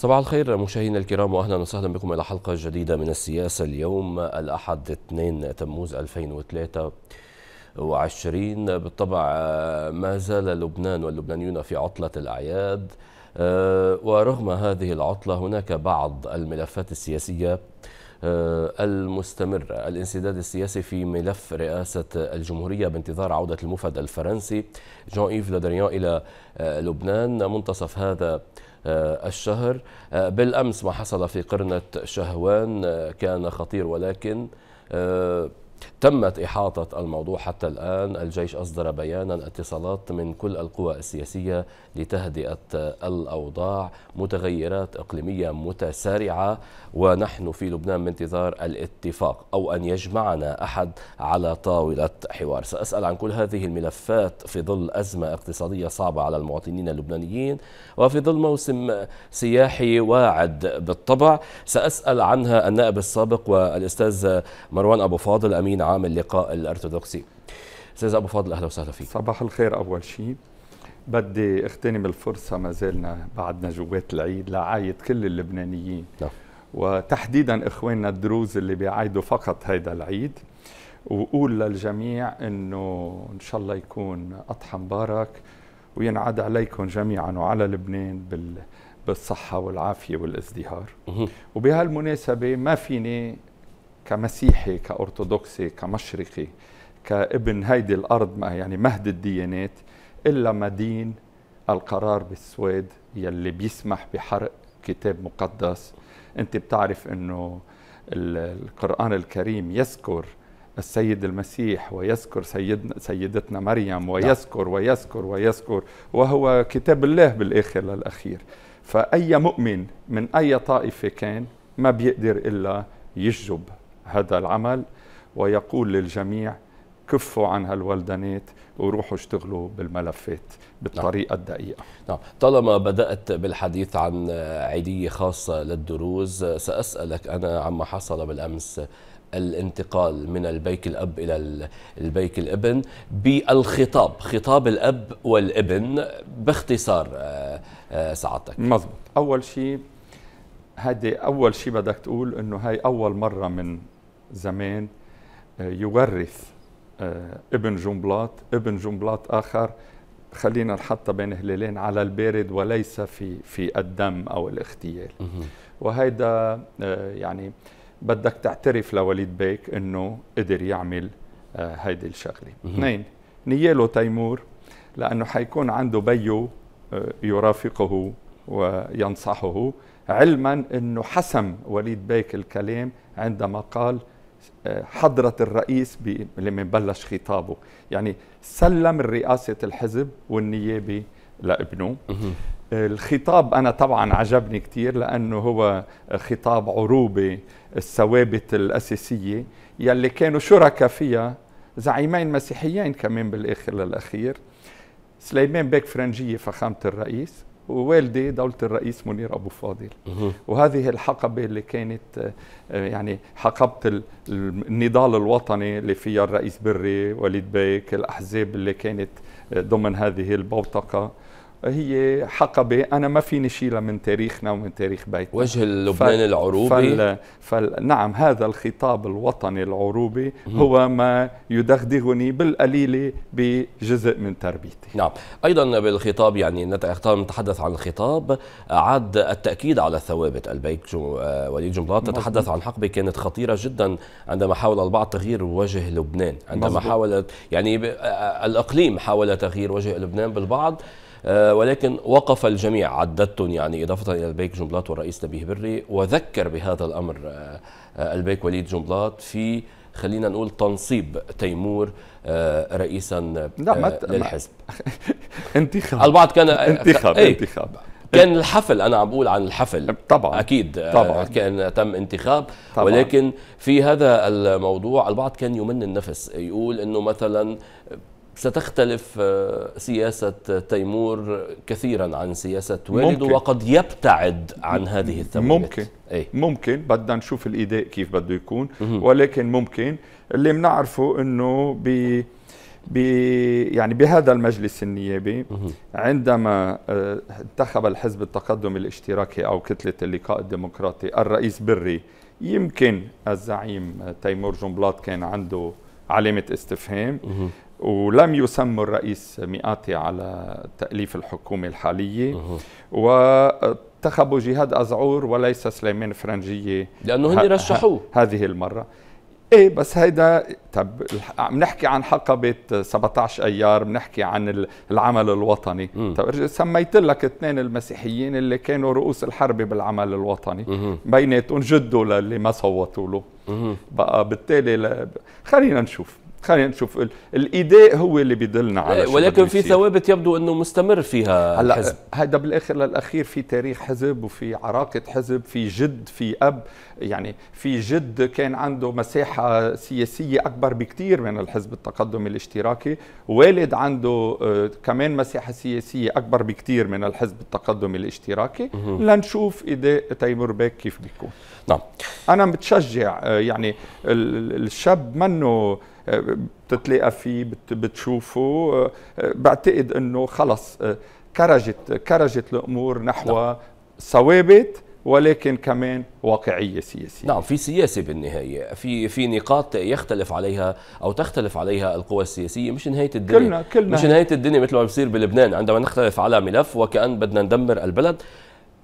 صباح الخير مشاهدينا الكرام واهلا وسهلا بكم الى حلقه جديده من السياسه اليوم الاحد 2 تموز 2023 بالطبع آه، ما زال لبنان واللبنانيون في عطله الاعياد آه، ورغم هذه العطله هناك بعض الملفات السياسيه آه، المستمرة الانسداد السياسي في ملف رئاسة الجمهورية بانتظار عودة المفد الفرنسي جون إيف لودريان إلى لبنان منتصف هذا آه، الشهر آه، بالأمس ما حصل في قرنة شهوان آه، كان خطير ولكن تمت إحاطة الموضوع حتى الآن الجيش أصدر بيانا اتصالات من كل القوى السياسية لتهدئة الأوضاع متغيرات إقليمية متسارعة ونحن في لبنان بانتظار الاتفاق أو أن يجمعنا أحد على طاولة حوار سأسأل عن كل هذه الملفات في ظل أزمة اقتصادية صعبة على المواطنين اللبنانيين وفي ظل موسم سياحي واعد بالطبع سأسأل عنها النائب السابق والأستاذ مروان أبو فاضل أمين امين عام اللقاء الارثوذكسي استاذ ابو فضل اهلا وسهلا فيك صباح الخير اول شيء بدي اغتنم الفرصه ما زلنا بعدنا جوات العيد لعايد كل اللبنانيين نعم. وتحديدا اخواننا الدروز اللي بيعايدوا فقط هيدا العيد وقول للجميع انه ان شاء الله يكون اضحى مبارك وينعاد عليكم جميعا وعلى لبنان بال بالصحة والعافية والازدهار وبهالمناسبة ما فيني كمسيحي كأرثوذكسي كمشرقي كابن هيدي الأرض يعني مهد الديانات إلا ما دين القرار بالسويد يلي بيسمح بحرق كتاب مقدس أنت بتعرف أنه القرآن الكريم يذكر السيد المسيح ويذكر سيدنا سيدتنا مريم نعم. ويذكر ويذكر ويذكر وهو كتاب الله بالاخر للاخير فاي مؤمن من اي طائفه كان ما بيقدر الا يشجب هذا العمل ويقول للجميع كفوا عن هالولدنات وروحوا اشتغلوا بالملفات بالطريقة نعم. الدقيقة نعم طالما بدأت بالحديث عن عيدية خاصة للدروز سأسألك أنا عما حصل بالأمس الانتقال من البيك الأب إلى البيك الابن بالخطاب خطاب الأب والابن باختصار آه، آه، سعادتك مضبوط أول شيء هذه أول شيء بدك تقول إنه هاي أول مرة من زمان آه، يورث آه، ابن جنبلاط ابن جنبلاط آخر خلينا نحط بين هلالين على البارد وليس في في الدم او الاغتيال وهيدا آه، يعني بدك تعترف لوليد بيك انه قدر يعمل هيدي الشغله اثنين نياله تيمور لانه حيكون عنده بيو يرافقه وينصحه علما انه حسم وليد بيك الكلام عندما قال حضرة الرئيس لما بلش خطابه يعني سلم الرئاسة الحزب والنيابة لابنه الخطاب أنا طبعا عجبني كثير لأنه هو خطاب عروبة الثوابت الأساسية يلي كانوا شركاء فيها زعيمين مسيحيين كمان بالآخر للأخير سليمان بيك فرنجية فخامة الرئيس ووالدي دولة الرئيس منير أبو فاضل وهذه الحقبة اللي كانت آه، يعني حقبة النضال الوطني اللي فيها الرئيس بري وليد بيك الأحزاب اللي كانت آه، ضمن هذه البوتقة هي حقبة أنا ما فيني شيلها من تاريخنا ومن تاريخ بيتنا وجه لبنان فال العروبي فال نعم هذا الخطاب الوطني العروبي هو ما يدغدغني بالقليلة بجزء من تربيتي نعم أيضا بالخطاب يعني نتحدث عن الخطاب عاد التأكيد على ثوابت البيت جم... آه، وليد جملات تتحدث عن حقبة كانت خطيرة جدا عندما حاول البعض تغيير وجه لبنان عندما مزبوط. حاولت يعني آه، آه، الأقليم حاول تغيير وجه لبنان بالبعض آه، ولكن وقف الجميع عددت يعني إضافة إلى البيك جنبلاط والرئيس نبيه بري وذكر بهذا الأمر آه، آه، البيك وليد جنبلاط في خلينا نقول تنصيب تيمور رئيسا لا للحزب انتخاب البعض كان انتخاب ايه انتخاب كان الحفل انا عم بقول عن الحفل طبعا اكيد طبعا كان تم انتخاب طبعا. ولكن في هذا الموضوع البعض كان يمن النفس يقول انه مثلا ستختلف آه، سياسة تيمور كثيرا عن سياسة والده وقد يبتعد عن هذه الثورات ممكن أي. ممكن بدنا نشوف الإيداء كيف بده يكون مم. ولكن ممكن اللي بنعرفه أنه ب ب يعني بهذا المجلس النيابي عندما آه، انتخب الحزب التقدم الاشتراكي او كتله اللقاء الديمقراطي الرئيس بري يمكن الزعيم تيمور جنبلاط كان عنده علامه استفهام ولم يسم الرئيس مئاتي على تأليف الحكومة الحالية وانتخبوا جهاد أزعور وليس سليمان فرنجية لأنه هن رشحوه هذه المرة ايه بس هيدا طب بنحكي عن حقبه 17 ايار بنحكي عن العمل الوطني طب سميت لك اثنين المسيحيين اللي كانوا رؤوس الحرب بالعمل الوطني بيناتهم جدوا للي ما صوتوا له بقى بالتالي خلينا نشوف خلينا نشوف الايداء هو اللي بيدلنا على إيه، ولكن في ثوابت يبدو انه مستمر فيها الحزب هذا بالاخر للاخير في تاريخ حزب وفي عراقه حزب في جد في اب يعني في جد كان عنده مساحه سياسيه اكبر بكثير من الحزب التقدمي الاشتراكي والد عنده آه، كمان مساحه سياسيه اكبر بكثير من الحزب التقدمي الاشتراكي لنشوف اداء تيمور بيك كيف بيكون نعم انا متشجع آه، يعني الشاب منه بتتلاقى فيه بتشوفه آه، بعتقد انه خلص آه، كرجت كرجت الامور نحو نعم. ثوابت ولكن كمان واقعيه سياسيه نعم في سياسه بالنهايه في في نقاط يختلف عليها او تختلف عليها القوى السياسيه مش نهايه الدنيا كلنا كلنا مش نهايه الدنيا مثل ما بصير بلبنان عندما نختلف على ملف وكان بدنا ندمر البلد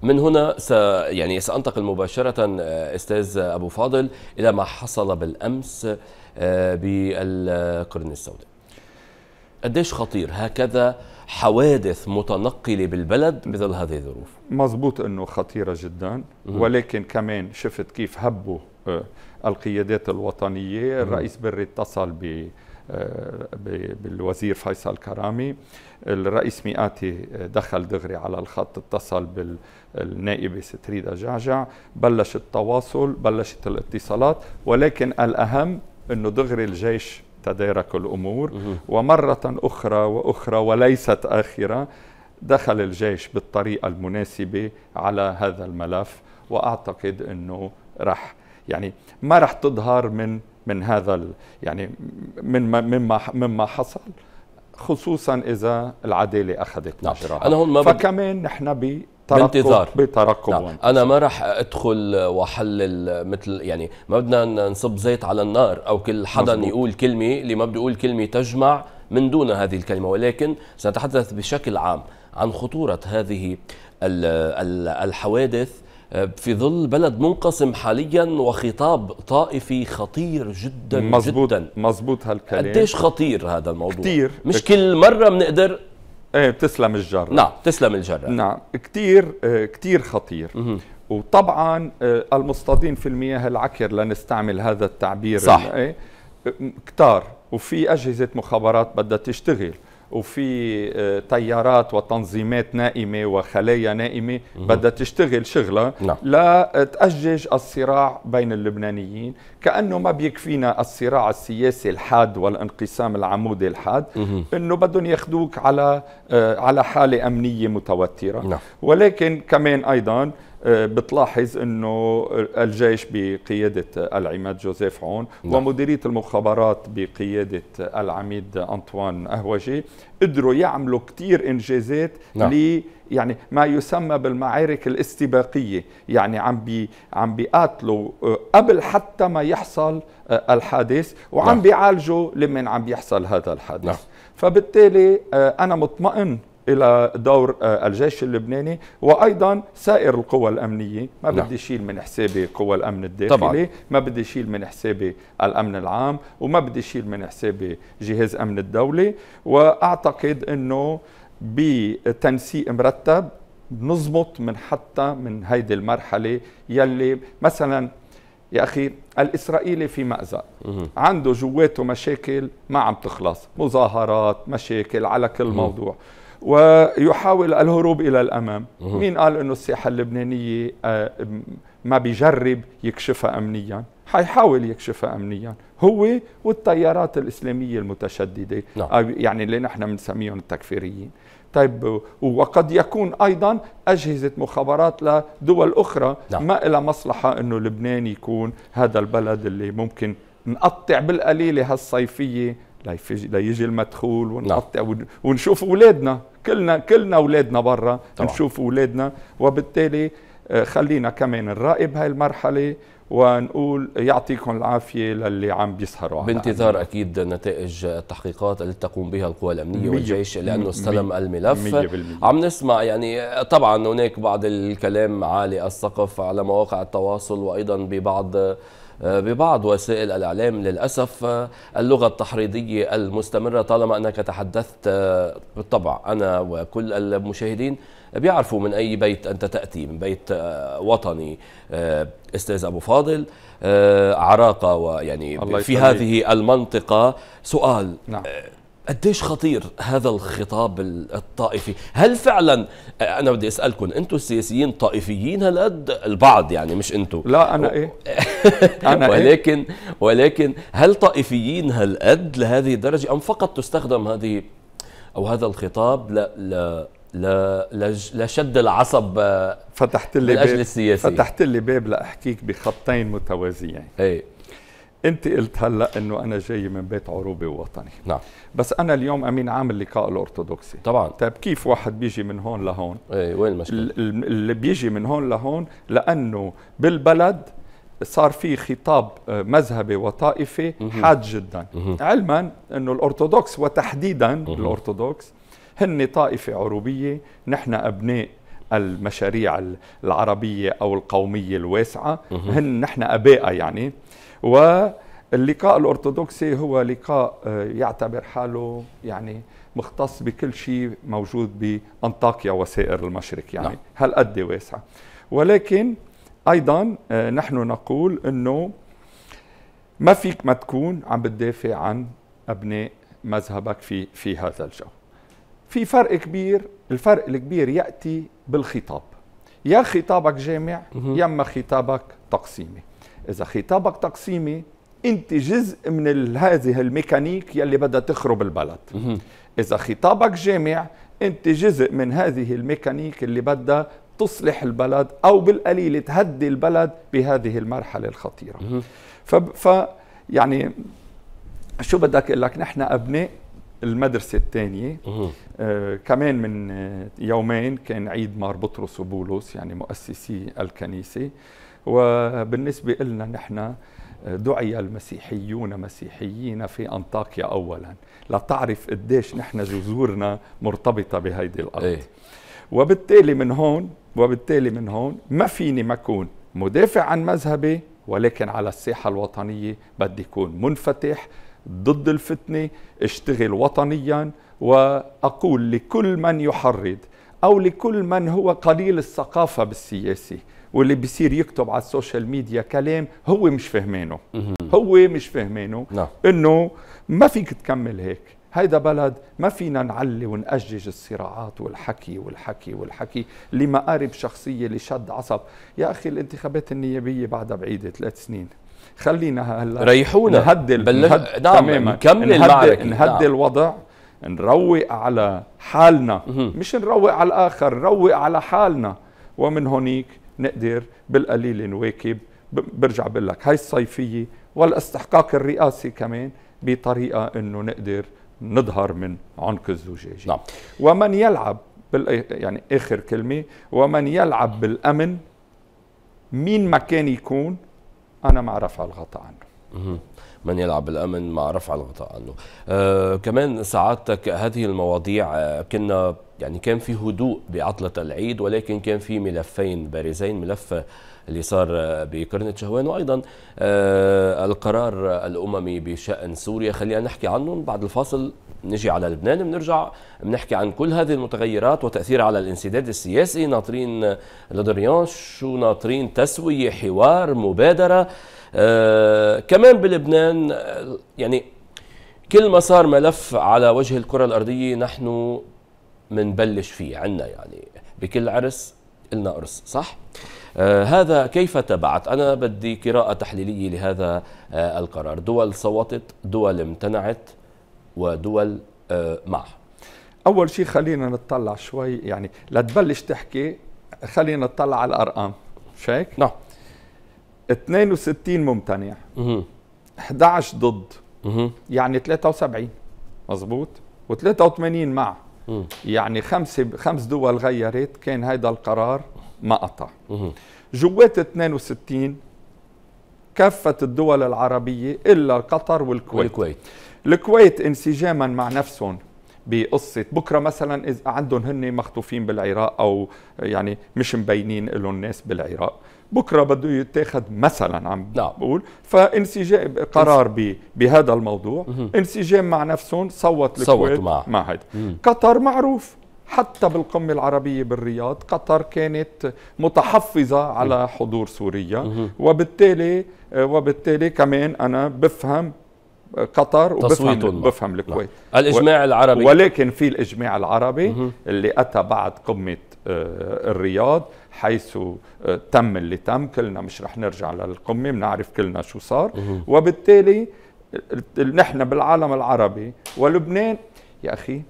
من هنا س يعني سانتقل مباشره آه، استاذ ابو فاضل الى ما حصل بالامس آه، بالقرن السوداء قديش خطير هكذا حوادث متنقلة بالبلد مثل هذه الظروف مظبوط أنه خطيرة جدا ولكن كمان شفت كيف هبوا آه، القيادات الوطنية الرئيس بري اتصل آه، ب بالوزير فيصل كرامي الرئيس مئاتي دخل دغري على الخط اتصل بالنائبة ستريدا جعجع بلش التواصل بلشت الاتصالات ولكن الأهم أنه دغري الجيش تدارك الأمور ومرة أخرى وأخرى وليست آخرة دخل الجيش بالطريقة المناسبة على هذا الملف وأعتقد أنه رح يعني ما رح تظهر من من هذا يعني من مما مما حصل خصوصا اذا العداله اخذت نعم. مجراها نعم. فكمان نحن بانتظار بترقب نعم. وانتظار. انا ما راح ادخل واحلل مثل يعني ما بدنا نصب زيت على النار او كل حدا مزبوط. يقول كلمه اللي ما بده يقول كلمه تجمع من دون هذه الكلمه ولكن سنتحدث بشكل عام عن خطوره هذه الحوادث آه، في ظل بلد منقسم حاليا وخطاب طائفي خطير جدا مزبوط جدا مزبوط هالكلام قديش خطير هذا الموضوع كتير مش كل مره بنقدر ايه بتسلم الجره نعم بتسلم الجره نعم كثير إيه، كثير خطير مم. وطبعا إيه، المصطادين في المياه العكر لنستعمل هذا التعبير صح إيه، كتار وفي اجهزه مخابرات بدها تشتغل وفي تيارات آه، وتنظيمات نائمة وخلايا نائمة بدها تشتغل شغلة نعم. لا تأجج الصراع بين اللبنانيين كأنه ما بيكفينا الصراع السياسي الحاد والانقسام العمودي الحاد أنه بدهم ياخذوك على آه، على حالة أمنية متوترة نعم. ولكن كمان أيضا آه، بتلاحظ انه الجيش بقياده العماد جوزيف عون نعم. ومديريه المخابرات بقياده العميد انطوان اهوجي قدروا يعملوا كثير انجازات نعم. لي يعني ما يسمى بالمعارك الاستباقيه يعني عم بي عم بيقاتلوا آه، قبل حتى ما يحصل آه، الحادث وعم نعم. بيعالجوا لمن عم بيحصل هذا الحادث نعم. فبالتالي انا مطمئن الى دور آه، الجيش اللبناني وايضا سائر القوى الامنيه ما نعم. بدي شيل من حسابي قوى الامن الداخلي طبعا. ما بدي شيل من حسابي الامن العام وما بدي شيل من حسابي جهاز امن الدوله واعتقد انه بتنسيق مرتب بنظبط من حتى من هيدي المرحله يلي مثلا يا اخي الاسرائيلي في مأزق عنده جواته مشاكل ما عم تخلص مظاهرات مشاكل على كل موضوع ويحاول الهروب إلى الأمام مين قال أنه الساحة اللبنانية آه، ما بيجرب يكشفها أمنياً حيحاول يكشفها امنيا هو والتيارات الاسلاميه المتشدده نعم. يعني اللي نحن بنسميهم التكفيريين طيب وقد يكون ايضا اجهزه مخابرات لدول اخرى نعم. ما لها مصلحه انه لبنان يكون هذا البلد اللي ممكن نقطع بالقليله هالصيفيه ليجي المدخول نعم. ونقطع ونشوف اولادنا كلنا كلنا اولادنا برا نشوف اولادنا وبالتالي آه، خلينا كمان نراقب هاي المرحله ونقول يعطيكم العافيه للي عم بيسهروا بانتظار على اكيد نتائج التحقيقات التي تقوم بها القوى الامنيه والجيش لانه استلم الملف عم نسمع يعني طبعا هناك بعض الكلام عالي السقف على مواقع التواصل وايضا ببعض آه، ببعض وسائل الإعلام للأسف آه، اللغة التحريضية المستمرة طالما أنك تحدثت آه، بالطبع أنا وكل المشاهدين بيعرفوا من أي بيت أنت تأتي من بيت وطني أستاذ أبو فاضل عراقة ويعني في هذه المنطقة سؤال نعم. قديش خطير هذا الخطاب الطائفي هل فعلا آه، انا بدي اسالكم انتم السياسيين طائفيين هالقد البعض يعني مش انتم لا انا ايه انا إيه؟ ولكن ولكن هل طائفيين هالقد لهذه الدرجه ام فقط تستخدم هذه او هذا الخطاب لا لا لا لشد العصب آه، فتحت لي باب السياسي فتحت لي باب لاحكيك بخطين متوازيين ايه انت قلت هلا انه انا جاي من بيت عروبي ووطني نعم بس انا اليوم امين عام اللقاء الارثوذكسي طبعا طيب كيف واحد بيجي من هون لهون ايه وين المشكله اللي بيجي من هون لهون لانه بالبلد صار في خطاب آه، مذهبي وطائفي حاد جدا مه. علما انه الارثوذكس وتحديدا مه. الارثوذكس هن طائفه عروبيه نحن ابناء المشاريع العربيه او القوميه الواسعه هن نحن اباء يعني واللقاء الأرثوذكسي هو لقاء آه، يعتبر حاله يعني مختص بكل شيء موجود بأنطاكيا وسائر المشرق يعني نعم. هالقد واسعة ولكن أيضا آه، نحن نقول أنه ما فيك ما تكون عم بتدافع عن أبناء مذهبك في في هذا الجو في فرق كبير الفرق الكبير ياتي بالخطاب يا خطابك جامع يا اما خطابك تقسيمي اذا خطابك تقسيمي انت جزء من هذه الميكانيك يلي بدها تخرب البلد اذا خطابك جامع انت جزء من هذه الميكانيك اللي بدها تصلح البلد او بالقليل تهدي البلد بهذه المرحله الخطيره ف, ف يعني شو بدك اقول لك نحن ابناء المدرسة الثانية آه كمان من آه، يومين كان عيد مار بطرس وبولس يعني مؤسسي الكنيسة آه وبالنسبة لنا نحن آه، دعي المسيحيون مسيحيين في أنطاكيا أولا لتعرف قديش نحن جذورنا مرتبطة بهيدي الأرض ايه. وبالتالي من هون وبالتالي من هون ما فيني ما أكون مدافع عن مذهبي ولكن على الساحة الوطنية بدي أكون منفتح ضد الفتنة اشتغل وطنيا وأقول لكل من يحرض أو لكل من هو قليل الثقافة بالسياسة واللي بيصير يكتب على السوشيال ميديا كلام هو مش فهمانه هو مش فهمانه نعم. انه ما فيك تكمل هيك هيدا بلد ما فينا نعلي ونأجج الصراعات والحكي والحكي والحكي لمقارب شخصية لشد عصب يا أخي الانتخابات النيابية بعدها بعيدة ثلاث سنين خلينا هلا ريحونا نهدل بل... نهد... نعم نكمل المعركة نهدي نعم. الوضع نروق على حالنا مش نروق على الآخر نروق على حالنا ومن هونيك نقدر بالقليل نواكب برجع بقول لك هاي الصيفيه والاستحقاق الرئاسي كمان بطريقه انه نقدر نظهر من عنق الزجاجه نعم. ومن يلعب بال يعني اخر كلمه ومن يلعب بالامن مين ما كان يكون انا مع رفع الغطاء عنه من يلعب الأمن مع رفع الغطاء عنه آه كمان سعادتك هذه المواضيع آه، كنا يعني كان في هدوء بعطلة العيد ولكن كان في ملفين بارزين ملف اللي صار بقرنة شهوان وأيضا آه القرار الأممي بشأن سوريا خلينا نحكي عنهم بعد الفاصل نجي على لبنان بنرجع بنحكي عن كل هذه المتغيرات وتأثيرها على الانسداد السياسي ناطرين لدريان شو ناطرين تسوية حوار مبادرة آه، كمان بلبنان آه، يعني كل ما صار ملف على وجه الكرة الأرضية نحن منبلش فيه عنا يعني بكل عرس إلنا قرص صح؟ آه هذا كيف تبعت أنا بدي قراءة تحليلية لهذا آه القرار دول صوتت دول امتنعت ودول آه مع أول شيء خلينا نتطلع شوي يعني لتبلش تحكي خلينا نتطلع على الأرقام شايك؟ نعم 62 ممتنع 11 ضد يعني 73 مظبوط و83 مع يعني خمس خمس دول غيرت كان هيدا القرار ما قطع جوات 62 كافة الدول العربية إلا قطر والكويت والكويت الكويت انسجاما مع نفسهم بقصة بكرة مثلا إذا عندهم هن مخطوفين بالعراق أو يعني مش مبينين لهم الناس بالعراق بكره بده يتاخذ مثلا عم نعم. بقول فانسجام قرار بهذا الموضوع انسجام مع نفسهم صوت الكويت مع, مع هيدا قطر معروف حتى بالقمة العربية بالرياض قطر كانت متحفظة على حضور سوريا وبالتالي وبالتالي كمان أنا بفهم قطر وبفهم بفهم الكويت الاجماع العربي ولكن في الاجماع العربي اللي اتى بعد قمه آه، الرياض حيث آه، تم اللي تم كلنا مش رح نرجع للقمة بنعرف كلنا شو صار وبالتالي نحن بالعالم العربي ولبنان يا أخي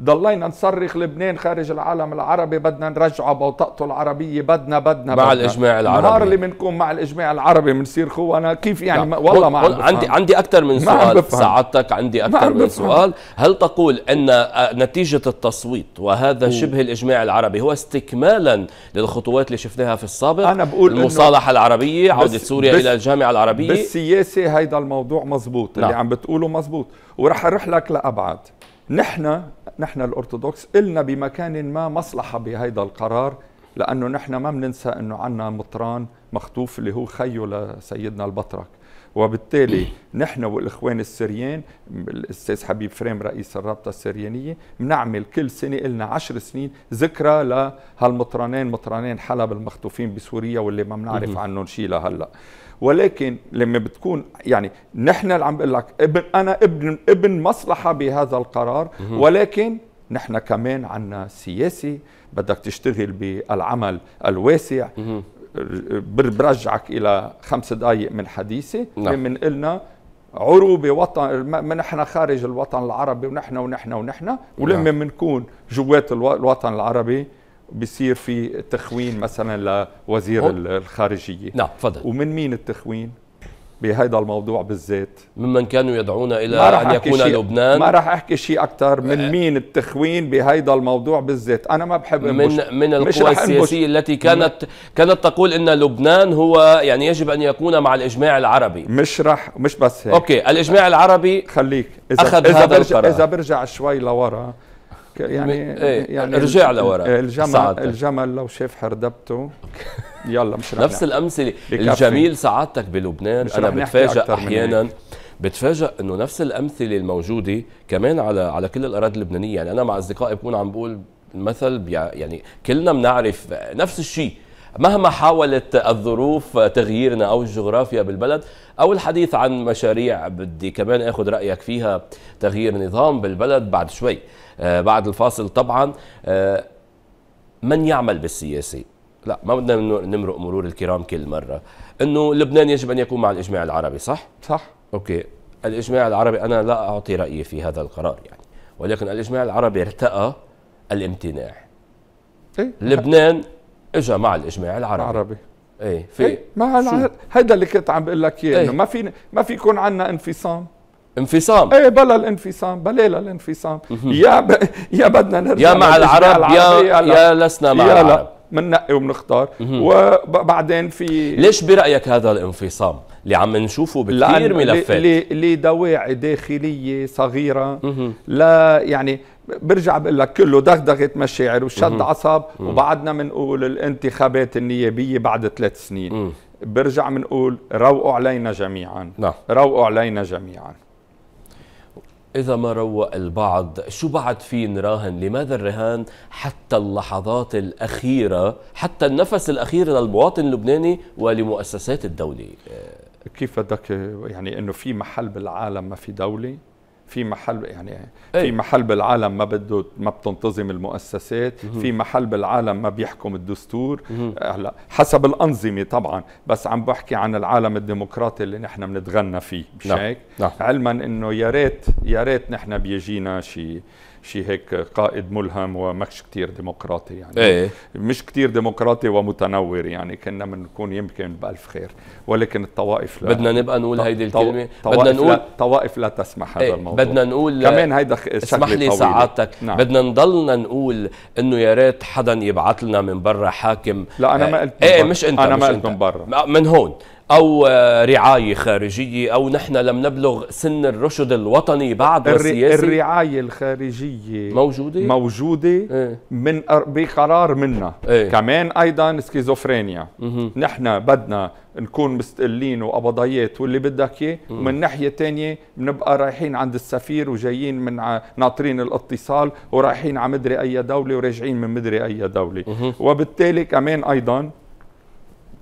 ضلينا نصرخ لبنان خارج العالم العربي بدنا نرجعه بوطاقته العربية بدنا بدنا مع بدنا. الإجماع العربي النهار اللي بنكون مع الإجماع العربي بنصير خوانا كيف يعني نعم. ما والله ما عم عندي عندي أكثر من سؤال سعادتك عندي أكثر من سؤال هل تقول أن آه، نتيجة التصويت وهذا شبه الإجماع العربي هو استكمالا للخطوات اللي شفناها في السابق أنا بقول المصالحة العربية عودة سوريا إلى الجامعة العربية بالسياسة هيدا الموضوع مزبوط لا. اللي نعم. عم بتقوله مزبوط ورح أروح لك لأبعد نحن نحن الأرثوذكس إلنا بمكان ما مصلحة بهيدا القرار لأنه نحن ما بننسى أنه عنا مطران مخطوف اللي هو خيه لسيدنا البطرك وبالتالي نحن والاخوان السريين الاستاذ حبيب فريم رئيس الرابطه السريانيه بنعمل كل سنه إلنا عشر سنين ذكرى لهالمطرانين مطرانين حلب المخطوفين بسوريا واللي ما بنعرف عنهم شيء لهلا ولكن لما بتكون يعني نحن اللي عم بقول لك ابن انا ابن ابن مصلحه بهذا القرار ولكن نحن كمان عنا سياسي بدك تشتغل بالعمل الواسع برجعك الى خمس دقائق من حديثي نعم. من قلنا عروبه وطن ما نحن خارج الوطن العربي ونحن ونحن ونحن نعم. ولما بنكون جوات الوطن العربي بصير في تخوين مثلا لوزير هم. الخارجيه نعم تفضل ومن مين التخوين؟ بهذا الموضوع بالذات ممن كانوا يدعون الى ان يكون لبنان ما راح احكي شيء اكثر من آه. مين التخوين بهذا الموضوع بالذات انا ما بحب من مش من القوى السياسيه التي كانت كانت تقول ان لبنان هو يعني يجب ان يكون مع الاجماع العربي مش راح مش بس هيك اوكي الاجماع العربي خليك اذا اخذ إذا هذا برجع القرار اذا برجع شوي لورا يعني إيه، يعني رجع لورا إيه، الجمل سعادتك. الجمل لو شاف حردبته يلا مش رح نفس الامثله الجميل سعادتك بلبنان انا بتفاجئ احيانا بتفاجئ انه نفس الامثله الموجوده كمان على على كل الاراضي اللبنانيه يعني انا مع اصدقائي بكون عم بقول المثل يعني كلنا بنعرف نفس الشيء مهما حاولت الظروف تغييرنا او الجغرافيا بالبلد او الحديث عن مشاريع بدي كمان اخذ رايك فيها تغيير نظام بالبلد بعد شوي آه، بعد الفاصل طبعا آه، من يعمل بالسياسه لا ما بدنا نمرق مرور الكرام كل مره انه لبنان يجب ان يكون مع الاجماع العربي صح صح اوكي الاجماع العربي انا لا اعطي رايي في هذا القرار يعني ولكن الاجماع العربي ارتقى الامتناع إيه؟ لبنان اجى مع الاجماع العربي عربي. ايه في إيه؟ ما هذا اللي كنت عم بقول لك اياه إيه. انه ما في ما في يكون عندنا انفصام انفصام ايه بلا الانفصام بلا الانفصام يا ب... يا بدنا نرجع يا مع العرب يا يا لسنا مع يا العرب لا. مننقي وبنختار وبعدين في ليش برايك هذا الانفصام اللي عم نشوفه بكثير ملفات لدواعي داخليه صغيره لا يعني برجع بقول لك كله دغدغه مشاعر وشد عصب وبعدنا بنقول الانتخابات النيابيه بعد ثلاث سنين برجع بنقول روقوا علينا جميعا نعم. روقوا علينا جميعا إذا ما روق البعض شو بعد في نراهن لماذا الرهان حتى اللحظات الأخيرة حتى النفس الأخير للمواطن اللبناني ولمؤسسات الدولة كيف بدك يعني أنه في محل بالعالم ما في دولة في محل يعني في إيه. محل بالعالم ما بده ما بتنتظم المؤسسات مم. في محل بالعالم ما بيحكم الدستور آه، هلا حسب الانظمه طبعا بس عم بحكي عن العالم الديمقراطي اللي نحن بنتغنى فيه مش نعم، هيك نعم. علما انه يا ريت يا ريت نحن بيجينا شيء شيء هيك قائد ملهم ومش كتير ديمقراطي يعني ايه. مش كتير ديمقراطي ومتنور يعني كنا بنكون يمكن بألف خير ولكن الطوائف لا بدنا نبقى نقول ط... هيدي الكلمة بدنا نقول لا... طوائف لا تسمح هذا ايه. الموضوع بدنا نقول كمان هيدا اسمح لي طويلة. سعادتك نعم. بدنا نضلنا نقول انه يا ريت حدا يبعث لنا من برا حاكم لا انا إيه، ما قلت ايه مش انت انا ما قلت من برا من هون أو رعاية خارجية أو نحن لم نبلغ سن الرشد الوطني بعد والسياسي الرعاية الخارجية موجودة موجودة ايه؟ من بقرار منا ايه؟ كمان أيضا سكيزوفرينيا نحن بدنا نكون مستقلين وقبضيات واللي بدك اياه ومن ناحيه ثانيه بنبقى رايحين عند السفير وجايين من ع... ناطرين الاتصال ورايحين على مدري اي دوله وراجعين من مدري اي دوله وبالتالي كمان ايضا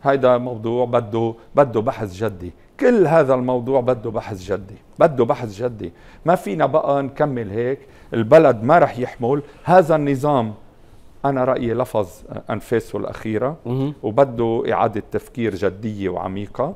هيدا موضوع بده بده بحث جدي كل هذا الموضوع بده بحث جدي بده بحث جدي ما فينا بقى نكمل هيك البلد ما رح يحمل هذا النظام أنا رأيي لفظ أنفاسه الأخيرة وبده إعادة تفكير جدية وعميقة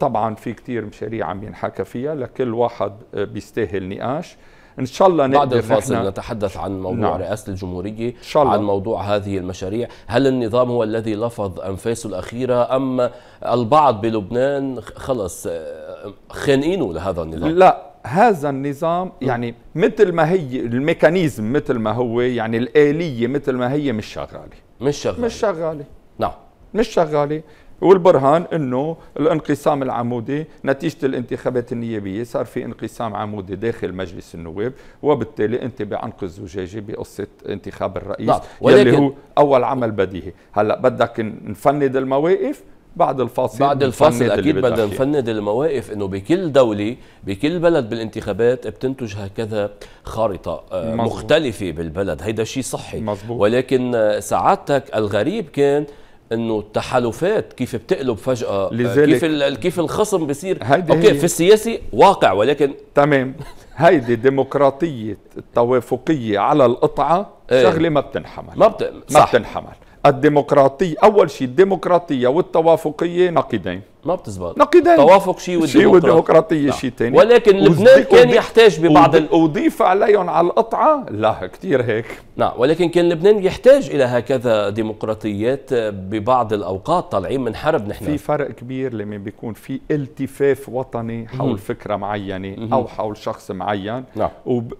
طبعا في كتير مشاريع عم ينحكى فيها لكل واحد بيستاهل نقاش ان شاء الله نقدر بعد الفاصل نتحدث عن موضوع نعم. رئاسه الجمهوريه إن شاء الله. عن موضوع هذه المشاريع هل النظام هو الذي لفظ انفاسه الاخيره ام البعض بلبنان خلص آه، خانقينه لهذا النظام لا هذا النظام يعني مثل ما هي الميكانيزم مثل ما هو يعني الآلية مثل ما هي مش شغالة مش شغالة مش شغالة نعم مش شغالة والبرهان انه الانقسام العمودي نتيجه الانتخابات النيابيه صار في انقسام عمودي داخل مجلس النواب وبالتالي انت بعنق الزجاجه بقصه انتخاب الرئيس نعم، يلي هو اول عمل بديهي هلا بدك نفند المواقف بعد الفاصل بعد الفاصل اكيد بدنا نفند المواقف انه بكل دوله بكل بلد بالانتخابات بتنتج هكذا خارطه آه، مزبوط. مختلفه بالبلد هيدا شيء صحي مزبوط. ولكن آه، سعادتك الغريب كان انه التحالفات كيف بتقلب فجاه آه، لذلك كيف كيف الخصم بصير اوكي في السياسي واقع ولكن تمام هيدي ديمقراطيه التوافقيه على القطعه ايه؟ شغله ما بتنحمل ما, بت... ما بتنحمل الديمقراطيه اول شيء الديمقراطيه والتوافقيه نقيضين ما بتزبط نقدان توافق شيء والديمقراطية نعم. شيء والديمقراطية شيء ثاني ولكن لبنان كان يحتاج ببعض وضيف أضيف عليهم على القطعة لا كثير هيك نعم ولكن كان لبنان يحتاج إلى هكذا ديمقراطيات ببعض الأوقات طالعين من حرب نحن في فرق كبير لما بيكون في التفاف وطني حول م. فكرة معينة م. أو حول شخص معين نعم.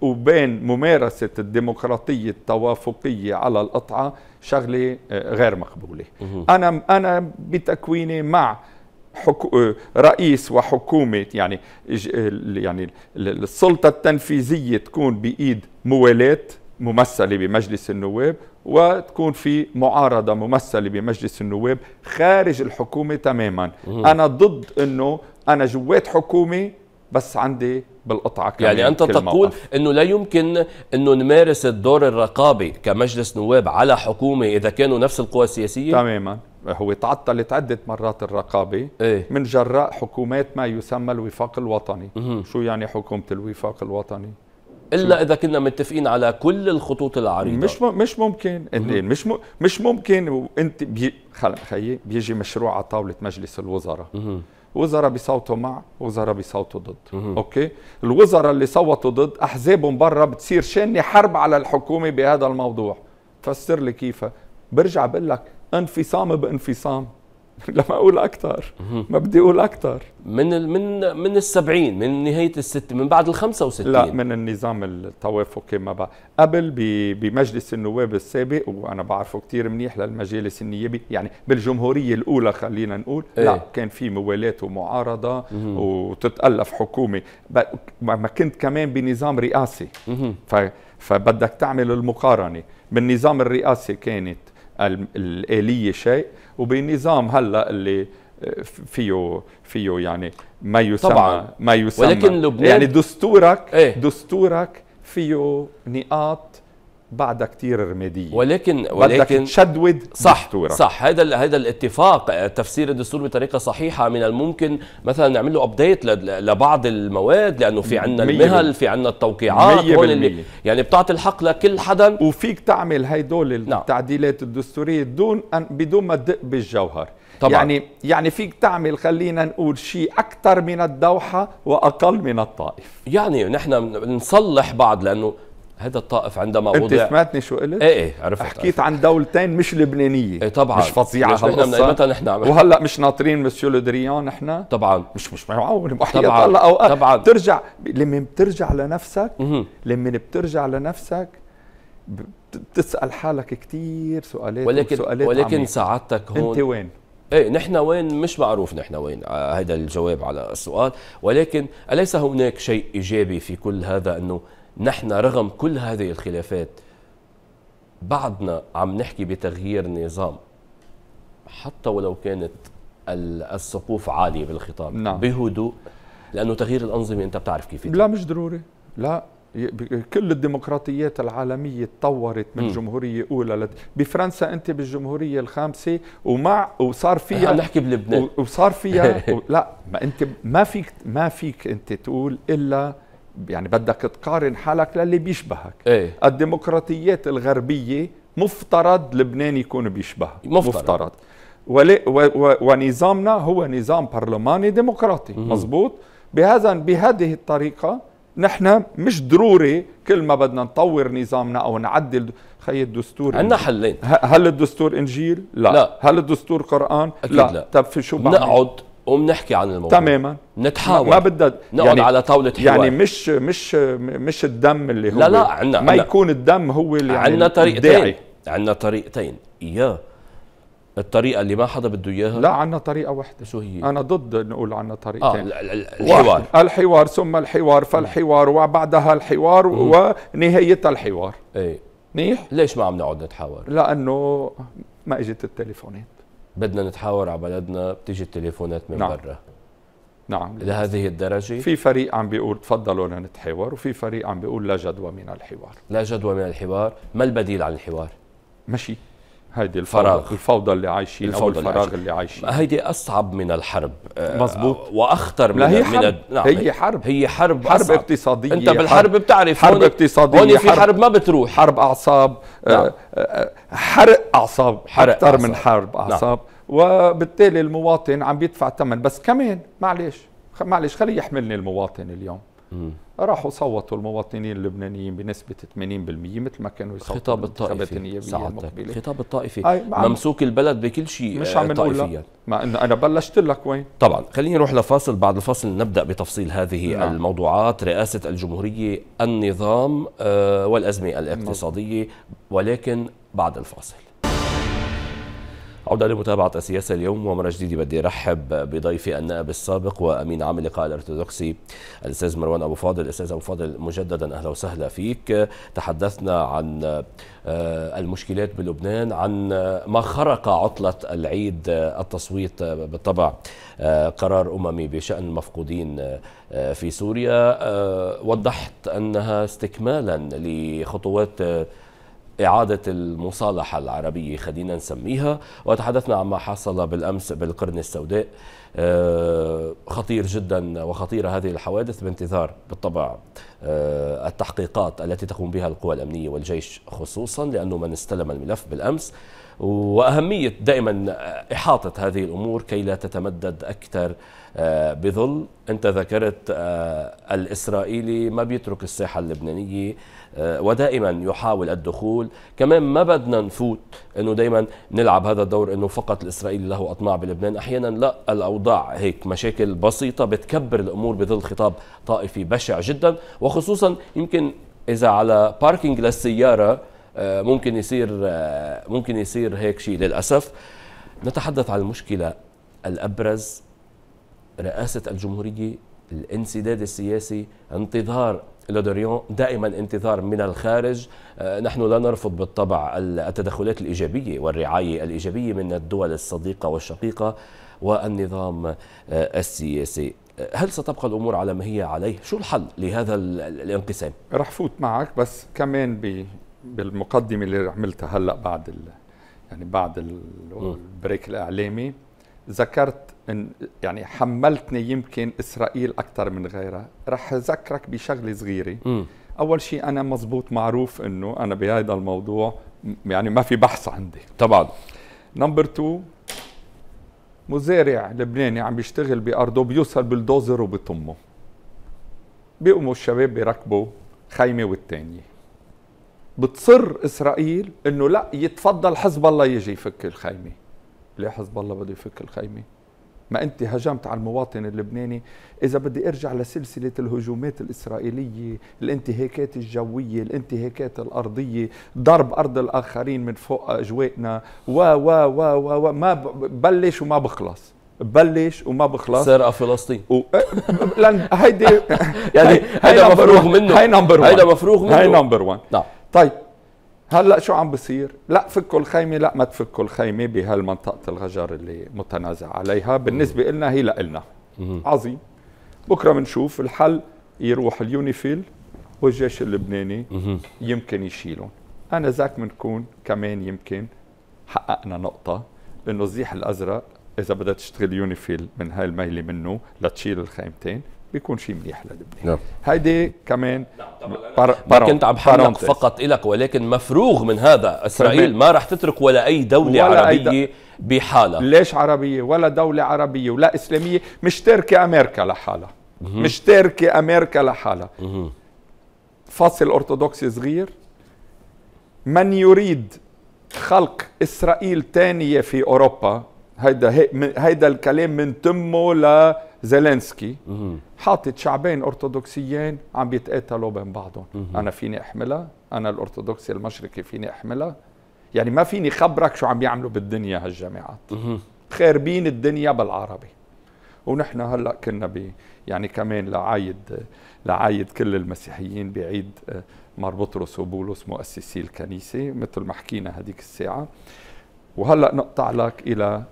وبين ممارسة الديمقراطية التوافقية على القطعة شغلة آه، غير مقبولة م. أنا أنا بتكويني مع حكو آه، رئيس وحكومه يعني آه، يعني السلطه التنفيذيه تكون بايد موالاه ممثله بمجلس النواب وتكون في معارضه ممثله بمجلس النواب خارج الحكومه تماما مم. انا ضد انه انا جوات حكومه بس عندي بالقطعة كمان يعني أنت تقول أنه لا يمكن أنه نمارس الدور الرقابي كمجلس نواب على حكومة إذا كانوا نفس القوى السياسية؟ تماما هو تعطلت عدة مرات الرقابة ايه؟ من جراء حكومات ما يسمى الوفاق الوطني مه. شو يعني حكومة الوفاق الوطني؟ الا اذا كنا متفقين على كل الخطوط العريضه مش م... مش ممكن انت مش م... مش ممكن وانت بي... خل... خيي بيجي مشروع على طاوله مجلس الوزراء وزراء بيصوتوا مع وزراء بيصوتوا ضد مه. اوكي الوزراء اللي صوتوا ضد احزابهم برا بتصير شانه حرب على الحكومه بهذا الموضوع فسر لي كيفها برجع بقول لك انفصام بانفصام لما اقول اكثر ما بدي اقول اكثر من من من السبعين من نهايه الست من بعد ال 65 لا من النظام التوافقي ما بقى قبل بمجلس النواب السابق وانا بعرفه كثير منيح للمجالس النيابي يعني بالجمهوريه الاولى خلينا نقول ايه؟ لا كان في موالاه ومعارضه وتتالف حكومه ما كنت كمان بنظام رئاسي ف فبدك تعمل المقارنه بالنظام الرئاسي كانت الآلية شيء وبنظام هلا اللي فيه فيه يعني ما يسمى طبعا ما يسمى ولكن لبنان يعني دستورك ايه؟ دستورك فيه نقاط بعدها كثير رمادية ولكن ولكن شدود صح دستورك. صح هذا هذا الاتفاق آه، تفسير الدستور بطريقه صحيحه من الممكن مثلا نعمل له ابديت لبعض المواد لانه في عندنا المهل في عندنا التوقيعات مية بالمية. يعني بتعطي الحق لكل حدا وفيك تعمل هدول نعم. التعديلات الدستوريه دون أن بدون ما تدق بالجوهر طبعا. يعني يعني فيك تعمل خلينا نقول شيء اكثر من الدوحه واقل من الطائف يعني نحن نصلح بعض لانه هذا الطائف عندما وضع انت سمعتني شو قلت؟ ايه ايه عرفت حكيت عن دولتين مش لبنانيه ايه طبعا مش فظيعه هالقصه متى نحن وهلا مش ناطرين مسيو لودريان نحن طبعا مش مش معقول طبعا الله اوقات طبعا بترجع لما بترجع لنفسك لما بترجع لنفسك بتسال حالك كثير سؤالات ولكن سؤالات ولكن عميق. سعادتك هون انت وين؟ ايه نحن وين مش معروف نحن وين آه، هذا الجواب على السؤال ولكن اليس هناك شيء ايجابي في كل هذا انه نحن رغم كل هذه الخلافات بعدنا عم نحكي بتغيير نظام حتى ولو كانت السقوف عاليه بالخطاب نعم. بهدوء لانه تغيير الانظمه انت بتعرف كيف لا مش ضروري لا كل الديمقراطيات العالمية تطورت من م. جمهورية أولى لد... بفرنسا أنت بالجمهورية الخامسة ومع وصار فيها عم نحكي بلبنان وصار فيها و... لا ما أنت ما فيك ما فيك أنت تقول إلا يعني بدك تقارن حالك للي بيشبهك ايه؟ الديمقراطيات الغربية مفترض لبنان يكون بيشبهها مفترض, مفترض. و و و ونظامنا هو نظام برلماني ديمقراطي مضبوط بهذا بهذه الطريقة نحن مش ضروري كل ما بدنا نطور نظامنا او نعدل خي الدستور عندنا حلين هل الدستور انجيل؟ لا, لا. هل الدستور قران؟ أكيد لا, لا. طب في شو بنقعد وبنحكي عن الموضوع تماما نتحاور ما بدها نقعد يعني على طاولة يعني حوار يعني مش مش مش الدم اللي هو لا لا عنا ما عنا يكون الدم هو اللي عنا يعني طريقتين عنا طريقتين يا الطريقة اللي ما حدا بده اياها لا عنا طريقة واحدة شو هي؟ أنا ضد نقول عنا طريقتين آه الحوار الحوار ثم الحوار فالحوار وبعدها الحوار ونهايتها الحوار ايه منيح؟ ليش ما عم نقعد نتحاور؟ لأنه ما اجت التليفونات بدنا نتحاور على بلدنا بتيجي التليفونات من نعم. برا نعم لهذه الدرجة في فريق عم بيقول تفضلوا لنتحاور وفي فريق عم بيقول لا جدوى من الحوار لا جدوى من الحوار ما البديل عن الحوار مشي هيدي الفراغ الفوضى اللي عايشين الفوضى او الفراغ اللي عايشين هيدي اصعب من الحرب آه، مزبوط واخطر من لا هي حرب. نعم هي حرب هي حرب حرب أصعب. اقتصاديه انت بالحرب حرب بتعرف حرب هون اقتصاديه هون في حرب, حرب ما بتروح حرب اعصاب آه، نعم. آه، حرق اعصاب حرق اكثر من حرب نعم. اعصاب نعم. وبالتالي المواطن عم بيدفع ثمن بس كمان معلش معلش خليه يحملني المواطن اليوم راحوا صوتوا المواطنين اللبنانيين بنسبة 80% مثل ما كانوا يصوتوا الخطاب الطائفي خطاب الخطاب الطائفي ممسوك البلد بكل شيء مش عم نقول مع انه انا بلشت لك وين طبعا خليني نروح لفاصل بعد الفاصل نبدا بتفصيل هذه نعم. الموضوعات رئاسة الجمهورية النظام آه، والأزمة نعم. الاقتصادية ولكن بعد الفاصل عودة لمتابعة السياسة اليوم ومرة جديدة بدي رحب بضيفي النائب السابق وأمين عام اللقاء الأرثوذكسي الأستاذ مروان أبو فاضل الأستاذ أبو فاضل مجددا أهلا وسهلا فيك تحدثنا عن آه، المشكلات بلبنان عن ما خرق عطلة العيد آه، التصويت آه، بالطبع قرار أممي بشأن المفقودين في سوريا وضحت أنها استكمالا لخطوات إعادة المصالحة العربية خلينا نسميها وتحدثنا عما حصل بالأمس بالقرن السوداء آه، خطير جدا وخطيرة هذه الحوادث بانتظار بالطبع آه، التحقيقات التي تقوم بها القوى الأمنية والجيش خصوصا لأنه من استلم الملف بالأمس واهميه دائما احاطه هذه الامور كي لا تتمدد اكثر آه، بظل انت ذكرت آه، الاسرائيلي ما بيترك الساحه اللبنانيه آه، ودائما يحاول الدخول كمان ما بدنا نفوت انه دائما نلعب هذا الدور انه فقط الاسرائيلي له اطماع بلبنان احيانا لا الاوضاع هيك مشاكل بسيطه بتكبر الامور بظل خطاب طائفي بشع جدا وخصوصا يمكن اذا على باركينج للسياره آه، ممكن يصير آه، ممكن يصير هيك شيء للاسف نتحدث عن المشكله الابرز رئاسه الجمهوريه الانسداد السياسي انتظار لودريون دائما انتظار من الخارج آه، نحن لا نرفض بالطبع التدخلات الإيجابية والرعاية الإيجابية من الدول الصديقة والشقيقة والنظام السياسي هل ستبقى الأمور على ما هي عليه؟ شو الحل لهذا الانقسام؟ رح فوت معك بس كمان بالمقدمه اللي عملتها هلا بعد ال يعني بعد البريك الاعلامي ذكرت ان يعني حملتني يمكن اسرائيل اكثر من غيرها رح اذكرك بشغله صغيره م. اول شيء انا مزبوط معروف انه انا بهذا الموضوع يعني ما في بحث عندي طبعا نمبر تو مزارع لبناني عم بيشتغل بارضه بيوصل بالدوزر وبطمه بيقوموا الشباب بيركبوا خيمه والتانيه بتصر اسرائيل انه لا يتفضل حزب الله يجي يفك الخيمه ليه حزب الله بده يفك الخيمه ما انت هجمت على المواطن اللبناني اذا بدي ارجع لسلسله الهجومات الاسرائيليه الانتهاكات الجويه الانتهاكات الارضيه ضرب ارض الاخرين من فوق اجوائنا و و و و, و ما ببلش وما بخلص ببلش وما بخلص سرقه فلسطين و... أه، لن... هيدي يعني هيدا مفروغ منه هيدا مفروغ منه هي نمبر 1 نعم طيب هلا شو عم بصير؟ لا فكوا الخيمه لا ما تفكوا الخيمه بهالمنطقه الغجر اللي متنازع عليها، بالنسبه لنا هي لنا عظيم بكره بنشوف الحل يروح اليونيفيل والجيش اللبناني يمكن يشيلهم انا ذاك بنكون كمان يمكن حققنا نقطه انه الزيح الازرق اذا بدها تشتغل يونيفيل من هاي الميله منه لتشيل الخيمتين بيكون شيء منيح للبنان نعم. هيدي كمان نعم، بار كنت عم حرق فقط لك ولكن مفروغ من هذا اسرائيل ما راح تترك ولا اي دوله ولا عربيه أي بحاله بحالها ليش عربيه ولا دوله عربيه ولا اسلاميه مش تاركه امريكا لحالها مش تاركه امريكا لحالها فصل ارثوذكسي صغير من يريد خلق اسرائيل ثانيه في اوروبا هيدا هيدا الكلام من تمه ل زيلينسكي mhm. حاطط شعبين ارثوذكسيين عم بيتقاتلوا بين بعضهم mhm. انا فيني احملها انا الارثوذكسي المشرقي فيني احملها يعني ما فيني خبرك شو عم بيعملوا بالدنيا هالجماعات mhm. خاربين الدنيا بالعربي ونحن هلا كنا ب يعني كمان لعايد لعايد كل المسيحيين بعيد آه، مار بطرس وبولس مؤسسي الكنيسه مثل ما حكينا هذيك الساعه وهلا نقطع لك الى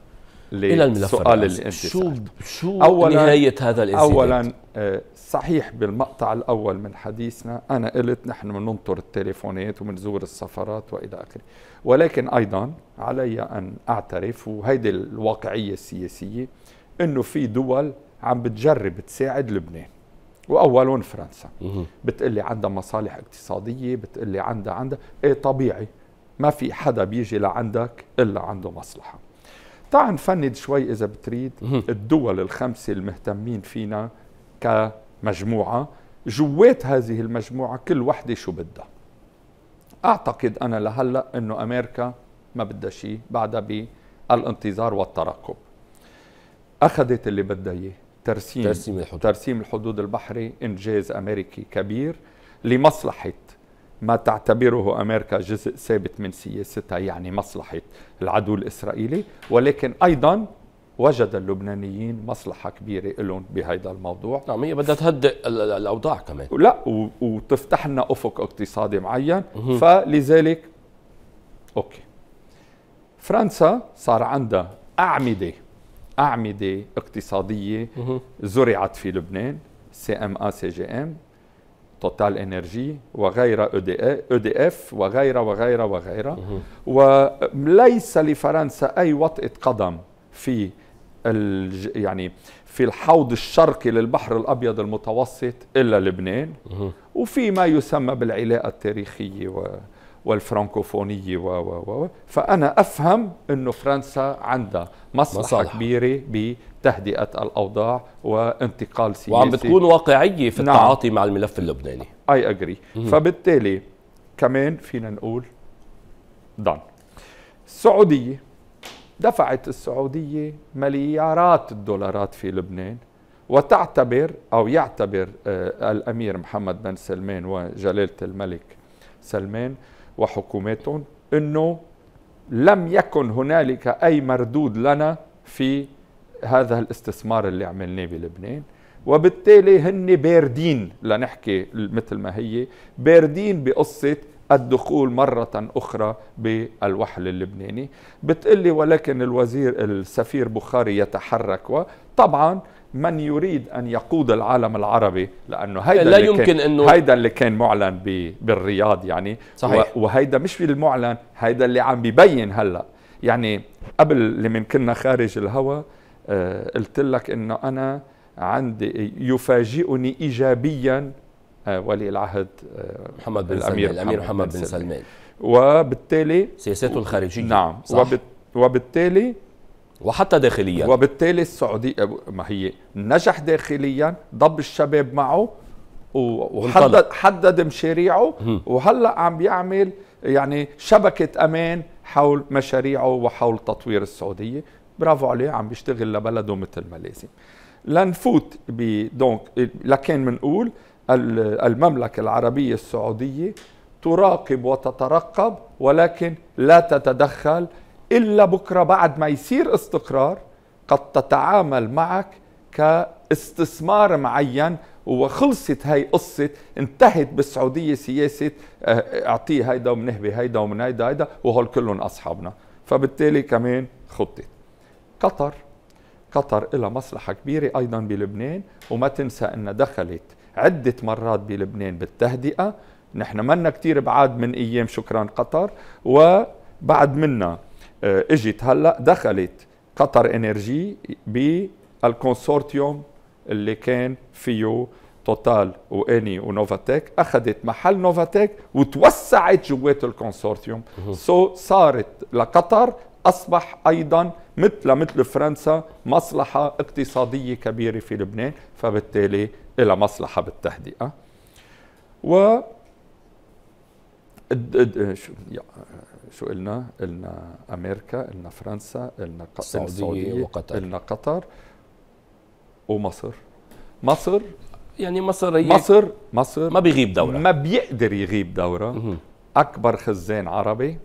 الى الملف الرئاسي شو شو أولاً نهايه هذا الانسداد اولا آه، صحيح بالمقطع الاول من حديثنا انا قلت نحن بننطر التليفونات وبنزور السفرات والى اخره ولكن ايضا علي ان اعترف وهيدي الواقعيه السياسيه انه في دول عم بتجرب تساعد لبنان واولون فرنسا بتقلي عندها مصالح اقتصاديه بتقلي عندها عندها ايه طبيعي ما في حدا بيجي لعندك الا عنده مصلحه تعال نفند شوي اذا بتريد الدول الخمسه المهتمين فينا كمجموعه جوات هذه المجموعه كل وحده شو بدها اعتقد انا لهلا انه امريكا ما بدها شيء بعدها بالانتظار والترقب اخذت اللي بدها اياه ترسيم ترسيم الحدود ترسيم الحدود البحري انجاز امريكي كبير لمصلحه ما تعتبره أمريكا جزء ثابت من سياستها يعني مصلحة العدو الإسرائيلي ولكن أيضا وجد اللبنانيين مصلحة كبيرة لهم بهذا الموضوع نعم هي بدها تهدئ الأوضاع كمان لا وتفتح لنا أفق اقتصادي معين فلذلك أوكي فرنسا صار عندها أعمدة أعمدة اقتصادية زرعت في لبنان سي ام ا سي جي ام توتال انرجي وغيرها او دي اف وغيرها وغيرها وغيرها وليس لفرنسا اي وطئه قدم في يعني في الحوض الشرقي للبحر الابيض المتوسط الا لبنان وفي ما يسمى بالعلاقه التاريخيه و والفرانكوفونية و و و فأنا أفهم أنه فرنسا عندها مصلحة, مصلحة. كبيرة تهدئة الأوضاع وانتقال سياسي وعم بتكون واقعية في نعم. التعاطي مع الملف اللبناني أي أجري فبالتالي كمان فينا نقول دان السعودية دفعت السعودية مليارات الدولارات في لبنان وتعتبر أو يعتبر آه، الأمير محمد بن سلمان وجلالة الملك سلمان وحكوماتهم أنه لم يكن هنالك أي مردود لنا في هذا الاستثمار اللي عملناه بلبنان وبالتالي هن باردين لنحكي مثل ما هي باردين بقصة الدخول مرة أخرى بالوحل اللبناني بتقلي ولكن الوزير السفير بخاري يتحرك وطبعا من يريد أن يقود العالم العربي لأنه هيدا لا اللي يمكن كان أنه هيدا اللي كان معلن بالرياض يعني صحيح وهيدا مش المعلن هيدا اللي عم ببين هلأ يعني قبل اللي من كنا خارج الهواء آه، قلت لك انه انا عندي يفاجئني ايجابيا آه، ولي العهد آه، محمد بن الامير سلمان. الامير محمد بن سلمان وبالتالي سياسته الخارجيه نعم صح. وبالتالي وحتى داخليا وبالتالي السعوديه ما هي نجح داخليا ضب الشباب معه وحدد حدد مشاريعه وهلا عم بيعمل يعني شبكه امان حول مشاريعه وحول تطوير السعوديه برافو عليه عم بيشتغل لبلده مثل ما لازم لنفوت دونك لكن منقول المملكة العربية السعودية تراقب وتترقب ولكن لا تتدخل إلا بكرة بعد ما يصير استقرار قد تتعامل معك كاستثمار معين وخلصت هاي قصة انتهت بالسعودية سياسة آه، اعطيه هيدا ومنهبي هيدا ومن هيدا هيدا وهول كلهم أصحابنا فبالتالي كمان خطت قطر قطر لها مصلحة كبيرة أيضا بلبنان وما تنسى أنها دخلت عدة مرات بلبنان بالتهدئة نحن منا كتير بعاد من أيام شكرا قطر وبعد منا آه، اجت هلا دخلت قطر انرجي بالكونسورتيوم اللي كان فيه توتال واني ونوفاتيك اخذت محل نوفاتيك وتوسعت جوات الكونسورتيوم سو so صارت لقطر اصبح ايضا مثل مثل فرنسا مصلحة اقتصادية كبيرة في لبنان فبالتالي إلى مصلحة بالتهدئة و شو قلنا؟ قلنا امريكا، قلنا فرنسا، قلنا السعوديه وقطر قلنا قطر ومصر مصر يعني مصر هي مصر مصر ما بيغيب دوره ما بيقدر يغيب دوره اكبر خزان عربي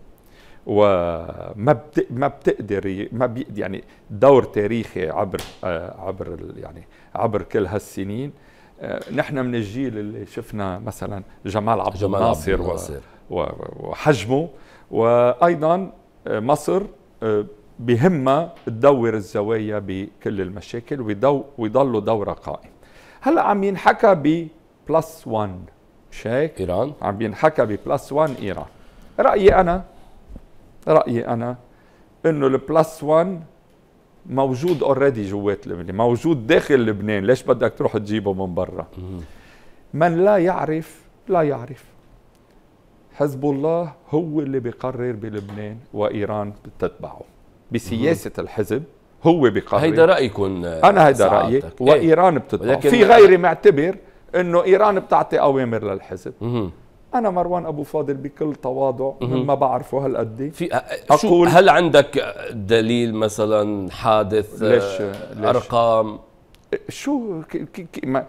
وما بت... ما بتقدر ما بي... يعني دور تاريخي عبر آه، عبر يعني عبر كل هالسنين آه، نحن من الجيل اللي شفنا مثلا جمال عبد جمال الناصر, عبد الناصر. و... وحجمه وايضا مصر آه، بهمها تدور الزوايا بكل المشاكل ويضو ويضلوا دورها قائم هلا عم ينحكى ب بلس 1 مش هيك؟ ايران عم ينحكى ببلس 1 ايران رايي انا رايي انا انه البلس 1 موجود اوريدي جوات لبنان موجود داخل لبنان ليش بدك تروح تجيبه من برا من لا يعرف لا يعرف حزب الله هو اللي بيقرر بلبنان وايران بتتبعه بسياسه الحزب هو بيقرر هيدا رايكم انا هيدا رايي إيه. وايران بتتبعه في غيري معتبر انه ايران بتعطي اوامر للحزب انا مروان ابو فاضل بكل تواضع ما بعرفه هالقد في اقول هل عندك دليل مثلا حادث آه، ليش, ليش ارقام شو كي كي ما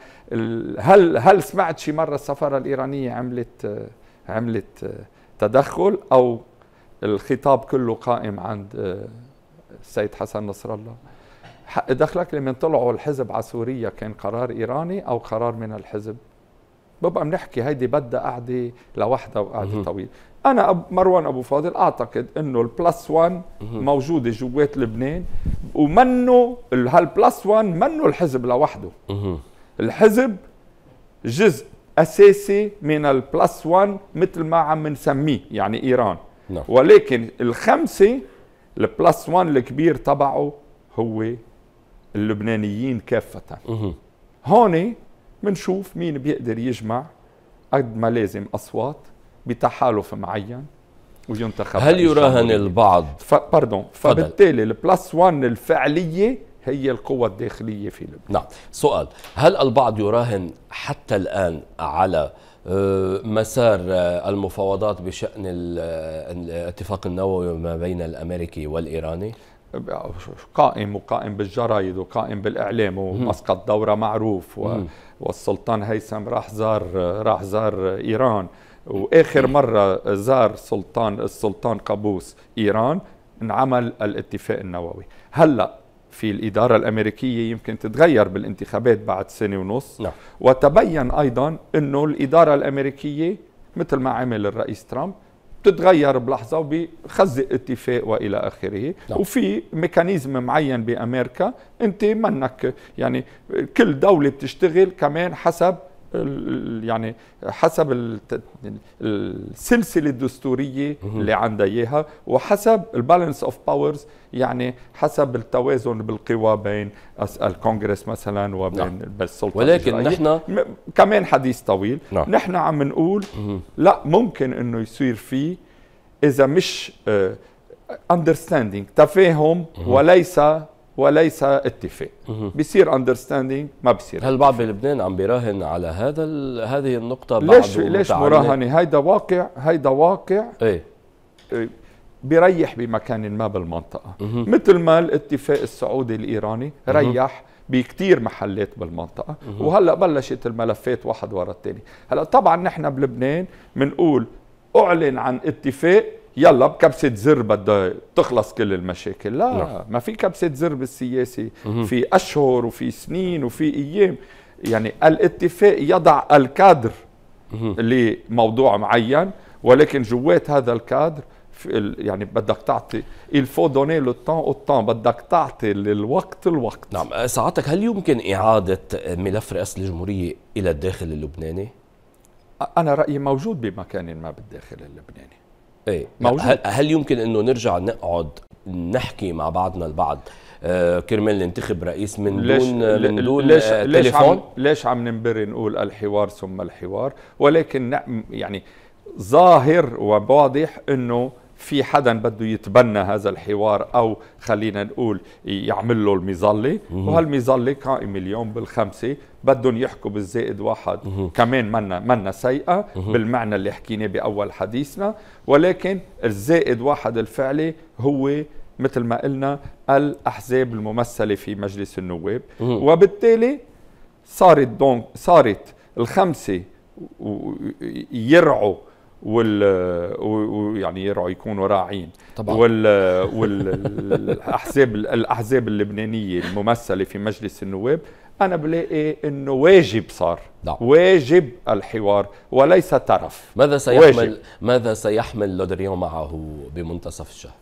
هل هل سمعت شي مره السفاره الايرانيه عملت آه، عملت آه، تدخل او الخطاب كله قائم عند السيد حسن نصر الله دخلك لمن طلعوا الحزب على سوريا كان قرار ايراني او قرار من الحزب ببقى بنحكي هيدي بدها قعده لوحدها وقعده طويله انا أب مروان ابو فاضل اعتقد انه البلس 1 موجوده جوات لبنان ومنه هالبلس 1 منه الحزب لوحده الحزب جزء اساسي من البلس 1 مثل ما عم نسميه يعني ايران نعم. ولكن الخمسه البلس 1 الكبير تبعه هو اللبنانيين كافه هون بنشوف مين بيقدر يجمع قد ما لازم أصوات بتحالف معين وينتخب هل يراهن البعض ف... باردون فبالتالي البلس 1 الفعليه هي القوى الداخليه في لبنان نعم سؤال هل البعض يراهن حتى الان على آه، مسار آه، المفاوضات بشان آه، الاتفاق النووي ما بين الامريكي والايراني قائم وقائم بالجرايد وقائم بالاعلام ومسقط دوره معروف و... والسلطان هيثم راح زار راح زار ايران واخر إيه. مره زار سلطان السلطان قابوس ايران انعمل الاتفاق النووي هلا في الإدارة الأمريكية يمكن تتغير بالانتخابات بعد سنة ونص لا. نعم. وتبين أيضا أنه الإدارة الأمريكية مثل ما عمل الرئيس ترامب بتتغير بلحظه وبخزق اتفاق والى اخره لا. نعم. وفي ميكانيزم معين بامريكا انت منك يعني كل دوله بتشتغل كمان حسب يعني حسب السلسله الدستوريه اللي عندها اياها وحسب البالانس اوف باورز يعني حسب التوازن بالقوى بين الكونغرس مثلا وبين نعم. السلطه ولكن نحن كمان حديث طويل نعم. نحن عم نقول لا ممكن انه يصير في اذا مش اندرستاندينج آه، تفاهم وليس وليس اتفاق بيصير اندرستاندينج ما بيصير هل بعض بلبنان عم بيراهن على هذا هذه النقطه بعد ليش ليش مراهنه هيدا واقع هيدا واقع ايه, إيه، بيريح بمكان ما بالمنطقه مثل ما الاتفاق السعودي الايراني ريح بكتير محلات بالمنطقة وهلأ بلشت الملفات واحد ورا الثاني هلأ طبعا نحن بلبنان بنقول أعلن عن اتفاق يلا بكبسه زر بدها تخلص كل المشاكل لا, لا. نعم. ما في كبسه زر بالسياسه في اشهر وفي سنين وفي ايام يعني الاتفاق يضع الكادر لموضوع معين ولكن جوات هذا الكادر يعني بدك تعطي الفو دوني لو طون او طون بدك تعطي للوقت الوقت نعم أه، سعادتك هل يمكن اعاده ملف رئاسه الجمهوريه الى الداخل اللبناني؟ انا رايي موجود بمكان ما بالداخل اللبناني إيه. موجود هل, هل يمكن انه نرجع نقعد نحكي مع بعضنا البعض آه، كرمال ننتخب رئيس من دون من دون ليش آه، تليفون ليش عم ليش عم ننبر نقول الحوار ثم الحوار ولكن يعني ظاهر وواضح انه في حدا بده يتبنى هذا الحوار او خلينا نقول يعمل له المظله وهالمظله قائمه اليوم بالخمسه بدهم يحكوا بالزائد واحد مه. كمان منا منا سيئه مه. بالمعنى اللي حكيناه باول حديثنا ولكن الزائد واحد الفعلي هو مثل ما قلنا الاحزاب الممثله في مجلس النواب مه. وبالتالي صارت دونك صارت الخمسه يرعوا وال ويعني يرعوا يكونوا راعين طبعا وال والاحزاب الاحزاب اللبنانيه الممثله في مجلس النواب انا بلاقي انه واجب صار نعم. واجب الحوار وليس ترف ماذا سيحمل واجب. ماذا سيحمل لودريون معه بمنتصف الشهر؟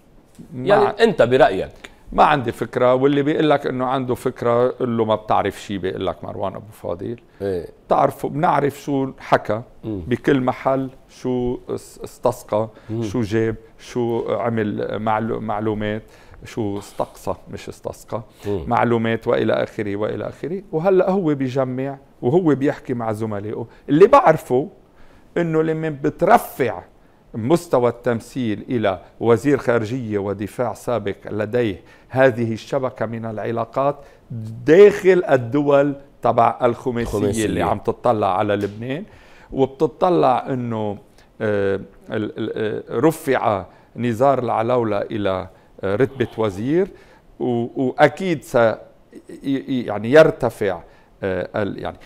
يعني انت برايك ما عندي فكره واللي بيقول لك انه عنده فكره قل له ما بتعرف شيء بيقول لك مروان ابو فاضل ايه بتعرفوا بنعرف شو حكى بكل محل شو استسقى شو جاب شو عمل معلومات شو استقصى مش استسقى معلومات والى اخره والى اخره وهلا هو بيجمع وهو بيحكي مع زملائه اللي بعرفه انه لما بترفع مستوى التمثيل إلى وزير خارجية ودفاع سابق لديه هذه الشبكة من العلاقات داخل الدول تبع الخماسية خماسية. اللي عم تطلع على لبنان وبتطلع أنه آه، آه، رفع نزار العلولة إلى آه، رتبة وزير وأكيد يعني يرتفع آه، يعني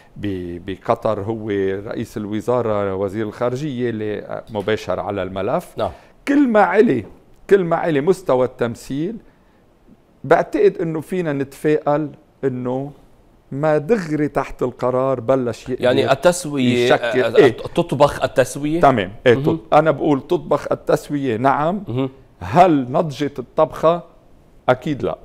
بقطر هو رئيس الوزاره وزير الخارجيه اللي مباشر على الملف نعم. كل ما علي كل ما علي مستوى التمثيل بعتقد انه فينا نتفائل انه ما دغري تحت القرار بلش يعني التسوية آه، إيه؟ تطبخ التسوية تمام إيه تط... أنا بقول تطبخ التسوية نعم مه. هل نضجت الطبخة أكيد لا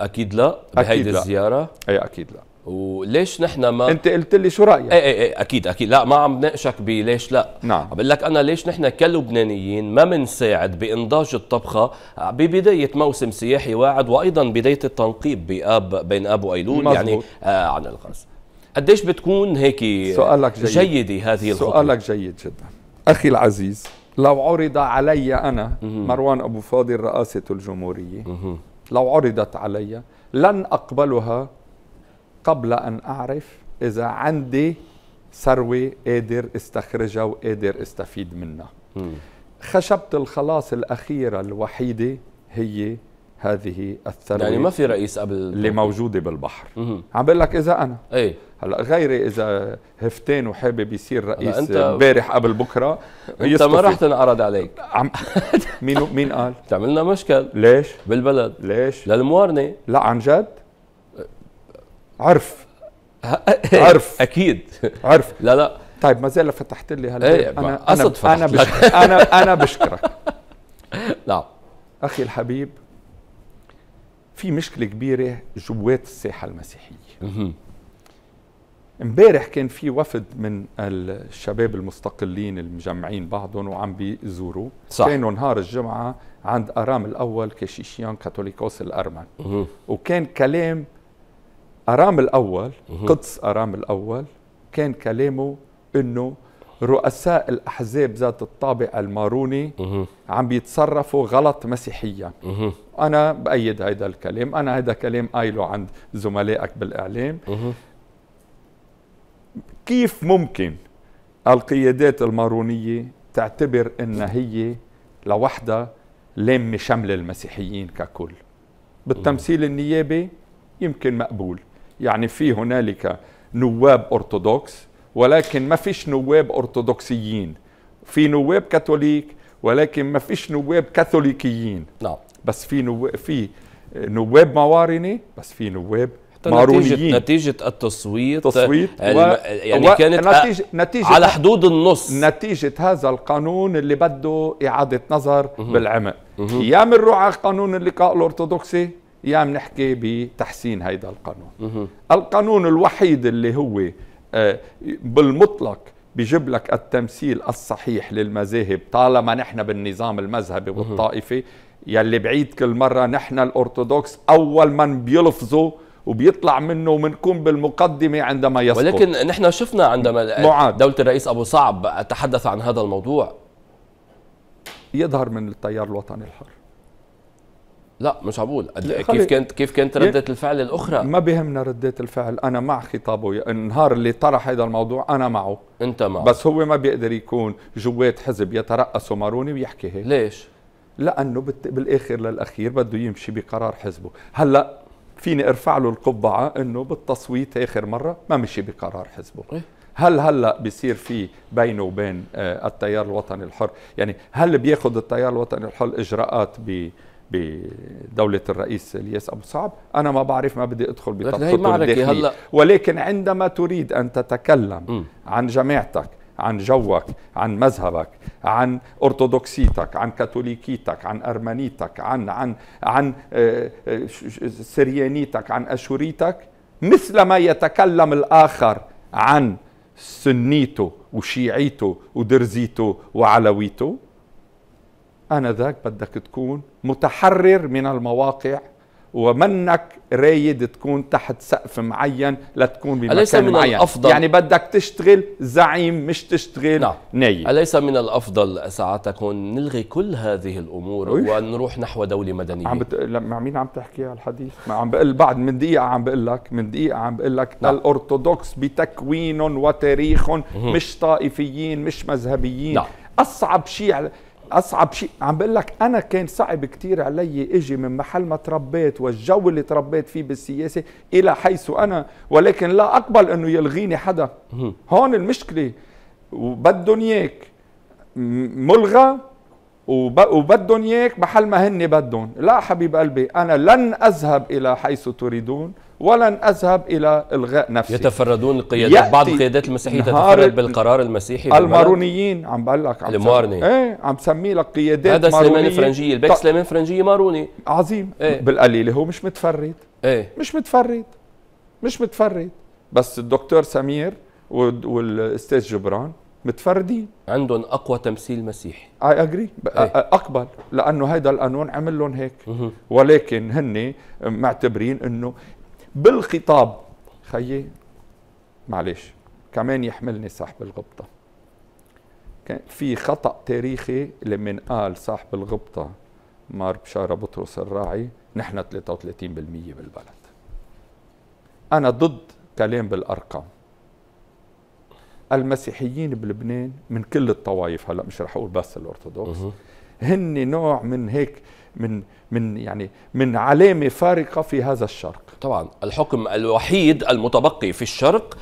أكيد لا بهيدي الزيارة أي أكيد لا وليش نحن ما انت قلت لي شو رايك ايه ايه ايه اكيد اكيد لا ما عم ناقشك بليش لا نعم عم بقول لك انا ليش نحن كلبنانيين ما بنساعد بانضاج الطبخه ببدايه موسم سياحي واعد وايضا بدايه التنقيب باب بين اب وايلول مزبوط. يعني آه عن الغاز قديش بتكون هيك سؤالك جيد. جيدة هذه الخطوة سؤالك جيد جدا أخي العزيز لو عرض علي أنا مروان أبو فاضل رئاسة الجمهورية لو عرضت علي لن أقبلها قبل أن أعرف إذا عندي ثروة قادر استخرجها وقادر استفيد منها خشبة الخلاص الأخيرة الوحيدة هي هذه الثروة يعني ما في رئيس قبل اللي موجودة بالبحر عم بقول لك إذا أنا أي هلا غيري إذا هفتين وحابب يصير رئيس انت امبارح قبل بكرة أنت ما راح تنعرض عليك عم مين مين قال؟ تعملنا مشكل ليش؟ بالبلد ليش؟ للموارنة لا عن جد؟ عرف عرف اكيد عرف لا لا طيب ما زال فتحت لي هلا ايه انا انا انا بشكرك انا انا بشكرك نعم اخي الحبيب في مشكله كبيره جوات الساحه المسيحيه امبارح كان في وفد من الشباب المستقلين المجمعين بعضهم وعم بيزوروا صح. كانوا نهار الجمعه عند ارام الاول كشيشيان كاثوليكوس الارمن وكان كلام أرام الأول قدس أرام الأول كان كلامه أنه رؤساء الأحزاب ذات الطابع الماروني عم بيتصرفوا غلط مسيحيا أنا بأيد هذا الكلام أنا هذا كلام قايله عند زملائك بالإعلام كيف ممكن القيادات المارونية تعتبر أن هي لوحدها لامة شمل المسيحيين ككل بالتمثيل النيابي يمكن مقبول يعني في هنالك نواب أرثوذكس ولكن ما فيش نواب أرثوذكسيين في نواب كاثوليك ولكن ما فيش نواب كاثوليكيين نعم بس في نواب في نواب موارنه بس في نواب مارونيين نتيجة, نتيجة التصويت تصويت يعني, و... يعني و... كانت نتيجة... نتيجة على حدود النص نتيجة هذا القانون اللي بده إعادة نظر بالعمق يا من على القانون اللقاء الأرثوذكسي يا بنحكي بتحسين هيدا القانون القانون الوحيد اللي هو آه، بالمطلق بجيب لك التمثيل الصحيح للمذاهب طالما نحن بالنظام المذهبي والطائفي يلي بعيد كل مرة نحن الأرثوذكس أول من بيلفظوا وبيطلع منه وبنكون بالمقدمة عندما يسقط ولكن نحن شفنا عندما معاد. دولة الرئيس أبو صعب تحدث عن هذا الموضوع يظهر من التيار الوطني الحر لا مش عبول كيف كانت كيف كانت رده الفعل الاخرى ما بيهمنا رده الفعل انا مع خطابه النهار اللي طرح هذا الموضوع انا معه انت معه بس هو ما بيقدر يكون جوات حزب يترأس ماروني ويحكي هيك ليش لانه بالاخر للاخير بده يمشي بقرار حزبه هلا فيني ارفع له القبعه انه بالتصويت اخر مره ما مشي بقرار حزبه إيه؟ هل هلا بيصير في بينه وبين آه، التيار الوطني الحر يعني هل بياخذ التيار الوطني الحر اجراءات ب بدولة الرئيس الياس أبو صعب أنا ما بعرف ما بدي أدخل بتفاصيل هلا ولكن عندما تريد أن تتكلم م. عن جماعتك عن جوك عن مذهبك عن أرثوذكسيتك عن كاثوليكيتك عن أرمنيتك عن عن عن آه، آه، سريانيتك عن أشوريتك مثلما يتكلم الآخر عن سنيته وشيعيته ودرزيته وعلويته أنا ذاك بدك تكون متحرر من المواقع ومنك رايد تكون تحت سقف معين لتكون بمكان أليس من معين الأفضل يعني بدك تشتغل زعيم مش تشتغل نعم. نايم أليس من الأفضل ساعتكم نلغي كل هذه الأمور أيه؟ ونروح نحو دولة مدنية عم بت... مع مين عم تحكي هالحديث عم بقول بعد من دقيقة عم بقول لك من دقيقة عم بقول لك نعم. الأرثوذكس بتكوين وتاريخ مش طائفيين مش مذهبيين نعم. أصعب شيء اصعب شيء عم بقول لك انا كان صعب كثير علي اجي من محل ما تربيت والجو اللي تربيت فيه بالسياسه الى حيث انا ولكن لا اقبل انه يلغيني حدا هون المشكله وبدهم اياك ملغى وبدهم اياك محل ما هن بدهم لا حبيب قلبي انا لن اذهب الى حيث تريدون ولن أذهب إلى إلغاء نفسي يتفردون القيادات بعض القيادات المسيحية تتفرد بالقرار المسيحي المارونيين عم بقول لك عم المارني ايه عم سمي لك قيادات هذا سليمان فرنجية البيك سليمان فرنجية ماروني عظيم ايه؟ بالقليلة هو مش متفرد ايه؟ مش متفرد مش متفرد بس الدكتور سمير والاستاذ جبران متفردين عندهم اقوى تمثيل مسيحي اي اجري اقبل لانه هيدا القانون عمل لهم هيك ولكن هن معتبرين انه بالخطاب خيي معلش كمان يحملني صاحب الغبطة في خطأ تاريخي لمن قال صاحب الغبطة مار بشارة بطرس الراعي نحن 33% بالبلد أنا ضد كلام بالأرقام المسيحيين بلبنان من كل الطوائف هلا مش رح اقول بس الارثوذكس هن نوع من هيك من من يعني من علامه فارقه في هذا الشرق طبعا الحكم الوحيد المتبقي في الشرق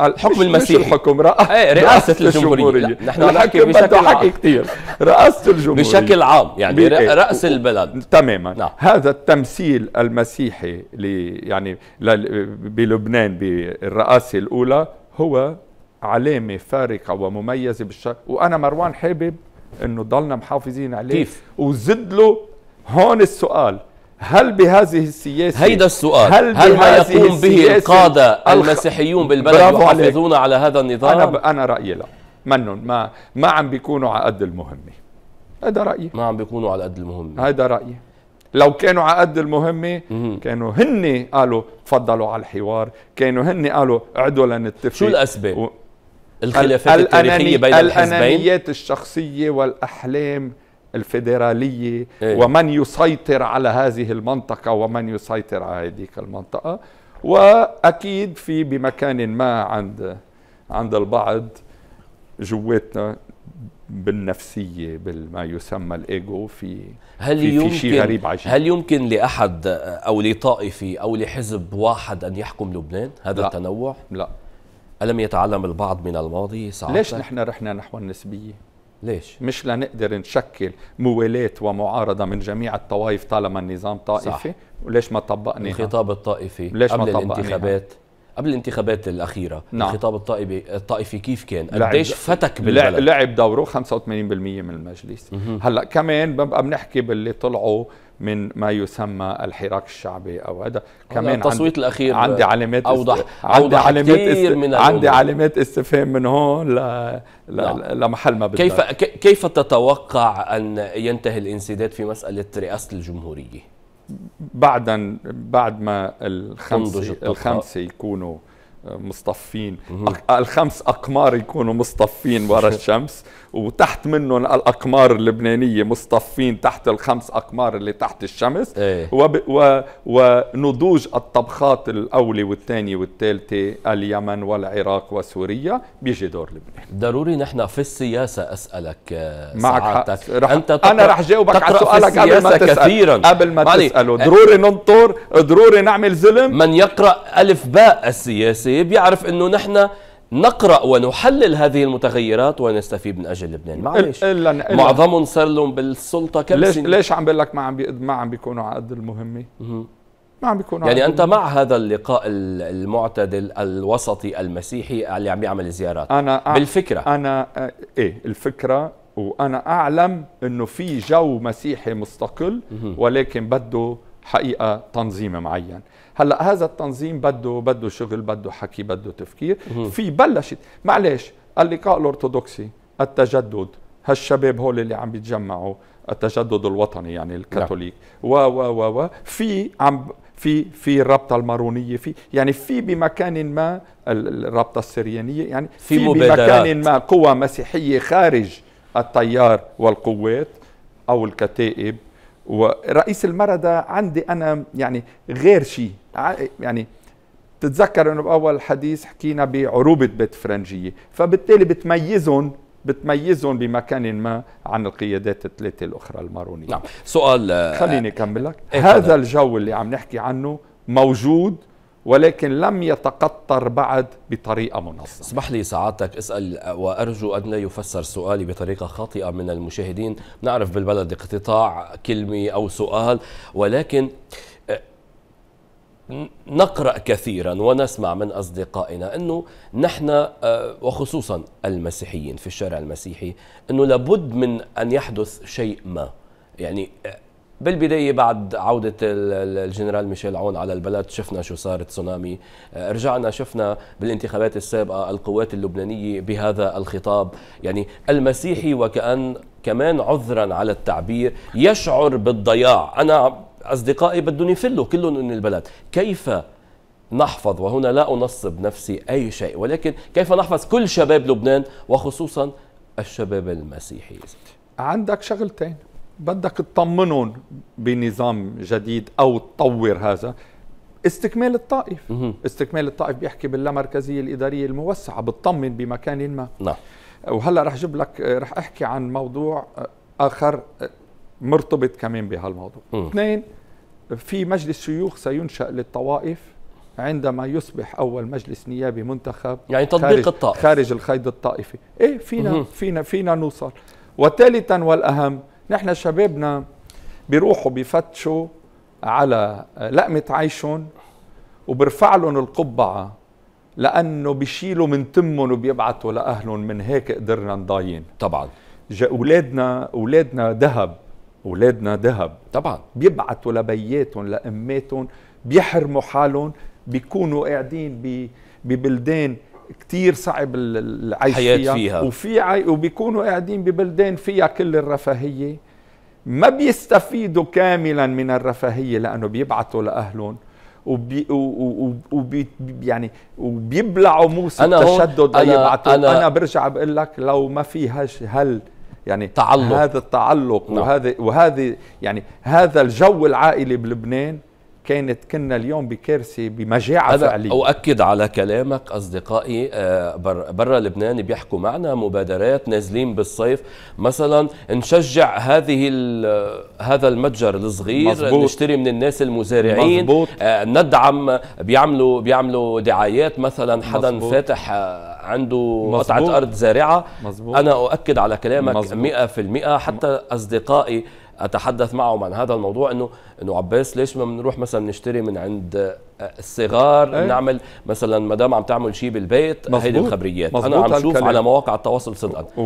الحكم المسيحي مش الحكم رأ... ايه رئاسة الجمهورية لا. نحن نحكي بشكل عام يعني كثير رئاسة الجمهورية بشكل عام يعني بي... إيه. رأس البلد تماما نعم. هذا التمثيل المسيحي ل... يعني ل... بلبنان بالرئاسة الأولى هو علامة فارقة ومميزة بالشرق وأنا مروان حابب إنه ضلنا محافظين عليه كيف وزد له هون السؤال هل بهذه السياسة هيدا السؤال هل, هل ما يقوم به القادة المسيحيون بالبلد يحافظون على هذا النظام أنا, ب... أنا رأيي لا منن ما ما عم بيكونوا على قد المهمة هذا رأيي ما عم بيكونوا على قد المهمة هذا رأيي لو كانوا على قد المهمة كانوا هن قالوا تفضلوا على الحوار كانوا هن قالوا عدوا لنتفق شو الأسباب؟ و... الخلافات التاريخية بين الحزبين الأنانيات الشخصية والأحلام الفيدرالية أيه. ومن يسيطر على هذه المنطقة ومن يسيطر على هذيك المنطقة وأكيد في بمكان ما عند عند البعض جواتنا بالنفسية بالما يسمى الإيجو في هل في, يمكن في شيء غريب عجيب هل يمكن لأحد أو لطائفة أو لحزب واحد أن يحكم لبنان هذا لا. التنوع؟ لا ألم يتعلم البعض من الماضي ساعتها؟ ليش نحن رحنا نحو النسبية؟ ليش؟ مش لنقدر نشكل موالاة ومعارضة من جميع الطوائف طالما النظام طائفي صح. وليش ما طبقنا الخطاب الطائفي ليش قبل ما الانتخابات قبل الانتخابات الأخيرة نعم. الخطاب الطائفي الطائفي كيف كان؟ قديش فتك بالبلد؟ لعب دوره 85% من المجلس هلا كمان بنبقى بنحكي باللي طلعوا من ما يسمى الحراك الشعبي او هذا كمان التصويت عندي الاخير عندي علامات اوضح عندي أوضح علامات كتير من عندي علامات استفهام من هون ل... ل... نعم. لمحل ما بدك كيف كيف تتوقع ان ينتهي الانسداد في مساله رئاسه الجمهوريه بعدا بعد ما الخمسه الخمسه يكونوا مصطفين الخمس اقمار يكونوا مصطفين ورا الشمس وتحت منهم الاقمار اللبنانيه مصطفين تحت الخمس اقمار اللي تحت الشمس ايه. وب... و... ونضوج الطبخات الاولى والثانيه والثالثه اليمن والعراق وسوريا بيجي دور لبنان ضروري نحن في السياسه اسالك آه، معك سعادتك رح... انت تقرأ... انا رح جاوبك على سؤالك قبل ما تسأل كثيرا قبل ما تساله ضروري ننطر ضروري نعمل زلم من يقرا الف باء السياسه النصيب يعرف انه نحن نقرا ونحلل هذه المتغيرات ونستفيد من اجل لبنان معلش إلا معظمهم صار لهم بالسلطه كم ليش سنة. ليش عم بقول لك ما عم ما عم بيكونوا على قد المهمه ما عم بيكونوا يعني انت مع هذا اللقاء المعتدل الوسطي المسيحي اللي عم يعمل زيارات انا أع... بالفكره انا ايه الفكره وانا اعلم انه في جو مسيحي مستقل ولكن بده حقيقه تنظيم معين هلا هذا التنظيم بده بده شغل بده حكي بده تفكير في بلشت معلش اللقاء الارثوذكسي التجدد هالشباب هول اللي عم بيتجمعوا التجدد الوطني يعني الكاثوليك نعم. و و و و في عم في في الرابطه المارونيه في يعني في بمكان ما الرابطه السريانيه يعني في, في بمكان ما قوى مسيحيه خارج التيار والقوات او الكتائب ورئيس المردة عندي أنا يعني غير شيء يعني تتذكر انه باول حديث حكينا بعروبه بيت فرنجيه فبالتالي بتميزهم بتميزهم بمكان ما عن القيادات الثلاثه الاخرى المارونيه نعم سؤال آه، خليني اكمل لك إيه، هذا الجو اللي عم نحكي عنه موجود ولكن لم يتقطر بعد بطريقة منظمة اسمح لي سعادتك اسأل وأرجو أن لا يفسر سؤالي بطريقة خاطئة من المشاهدين نعرف بالبلد اقتطاع كلمة أو سؤال ولكن آه، نقرأ كثيرا ونسمع من أصدقائنا أنه نحن آه، وخصوصا المسيحيين في الشارع المسيحي أنه لابد من أن يحدث شيء ما يعني آه، بالبداية بعد عودة الجنرال ميشيل عون على البلد شفنا شو صار تسونامي آه، رجعنا شفنا بالانتخابات السابقة القوات اللبنانية بهذا الخطاب يعني المسيحي وكأن كمان عذرا على التعبير يشعر بالضياع أنا أصدقائي بدهم يفلوا كلهم من البلد كيف نحفظ وهنا لا أنصب نفسي أي شيء ولكن كيف نحفظ كل شباب لبنان وخصوصا الشباب المسيحي عندك شغلتين بدك تطمنهم بنظام جديد او تطور هذا استكمال الطائف استكمال الطائف بيحكي باللامركزية الإدارية الموسعة بتطمن بمكان ما نعم وهلا رح جيب لك رح احكي عن موضوع اخر مرتبط كمان بهالموضوع اثنين في مجلس شيوخ سينشأ للطوائف عندما يصبح اول مجلس نيابي منتخب يعني تطبيق خارج الطائف خارج الخيط الطائفي ايه فينا مه. فينا فينا نوصل وثالثا والاهم نحن شبابنا بيروحوا بفتشوا على لقمة عيشهم وبرفع لهم القبعة لأنه بيشيلوا من تمهم وبيبعتوا لأهلهم من هيك قدرنا نضاين طبعا أولادنا أولادنا ذهب أولادنا ذهب طبعا بيبعتوا لبياتهم لأماتهم بيحرموا حالهم بيكونوا قاعدين ببلدان بي كتير صعب العيش فيها, فيها. وفي عي... وبيكونوا قاعدين ببلدان فيها كل الرفاهيه ما بيستفيدوا كاملا من الرفاهيه لانه بيبعتوا لاهلهم وبي وبي يعني وبيبلعوا موسى أنا التشدد أنا أنا... أنا, انا برجع بقول لك لو ما في هل يعني تعلق هذا التعلق نعم. وهذا وهذه يعني هذا الجو العائلي بلبنان كانت كنا اليوم بكارثه بمجاعه فعليه اؤكد على كلامك اصدقائي آه، برا لبنان بيحكوا معنا مبادرات نازلين بالصيف مثلا نشجع هذه هذا المتجر الصغير مزبوط. نشتري من الناس المزارعين مزبوط. آه، ندعم بيعملوا بيعملوا دعايات مثلا حدا مزبوط. فاتح آه، عنده مزبوط. قطعه ارض زارعه مزبوط. انا اؤكد على كلامك مزبوط. 100% حتى اصدقائي اتحدث معهم عن هذا الموضوع انه انه عباس ليش ما بنروح مثلا نشتري من عند آه، الصغار أيه. نعمل مثلا ما دام عم تعمل شيء بالبيت هيدي الخبريات انا عم شوف على مواقع التواصل صدقا و...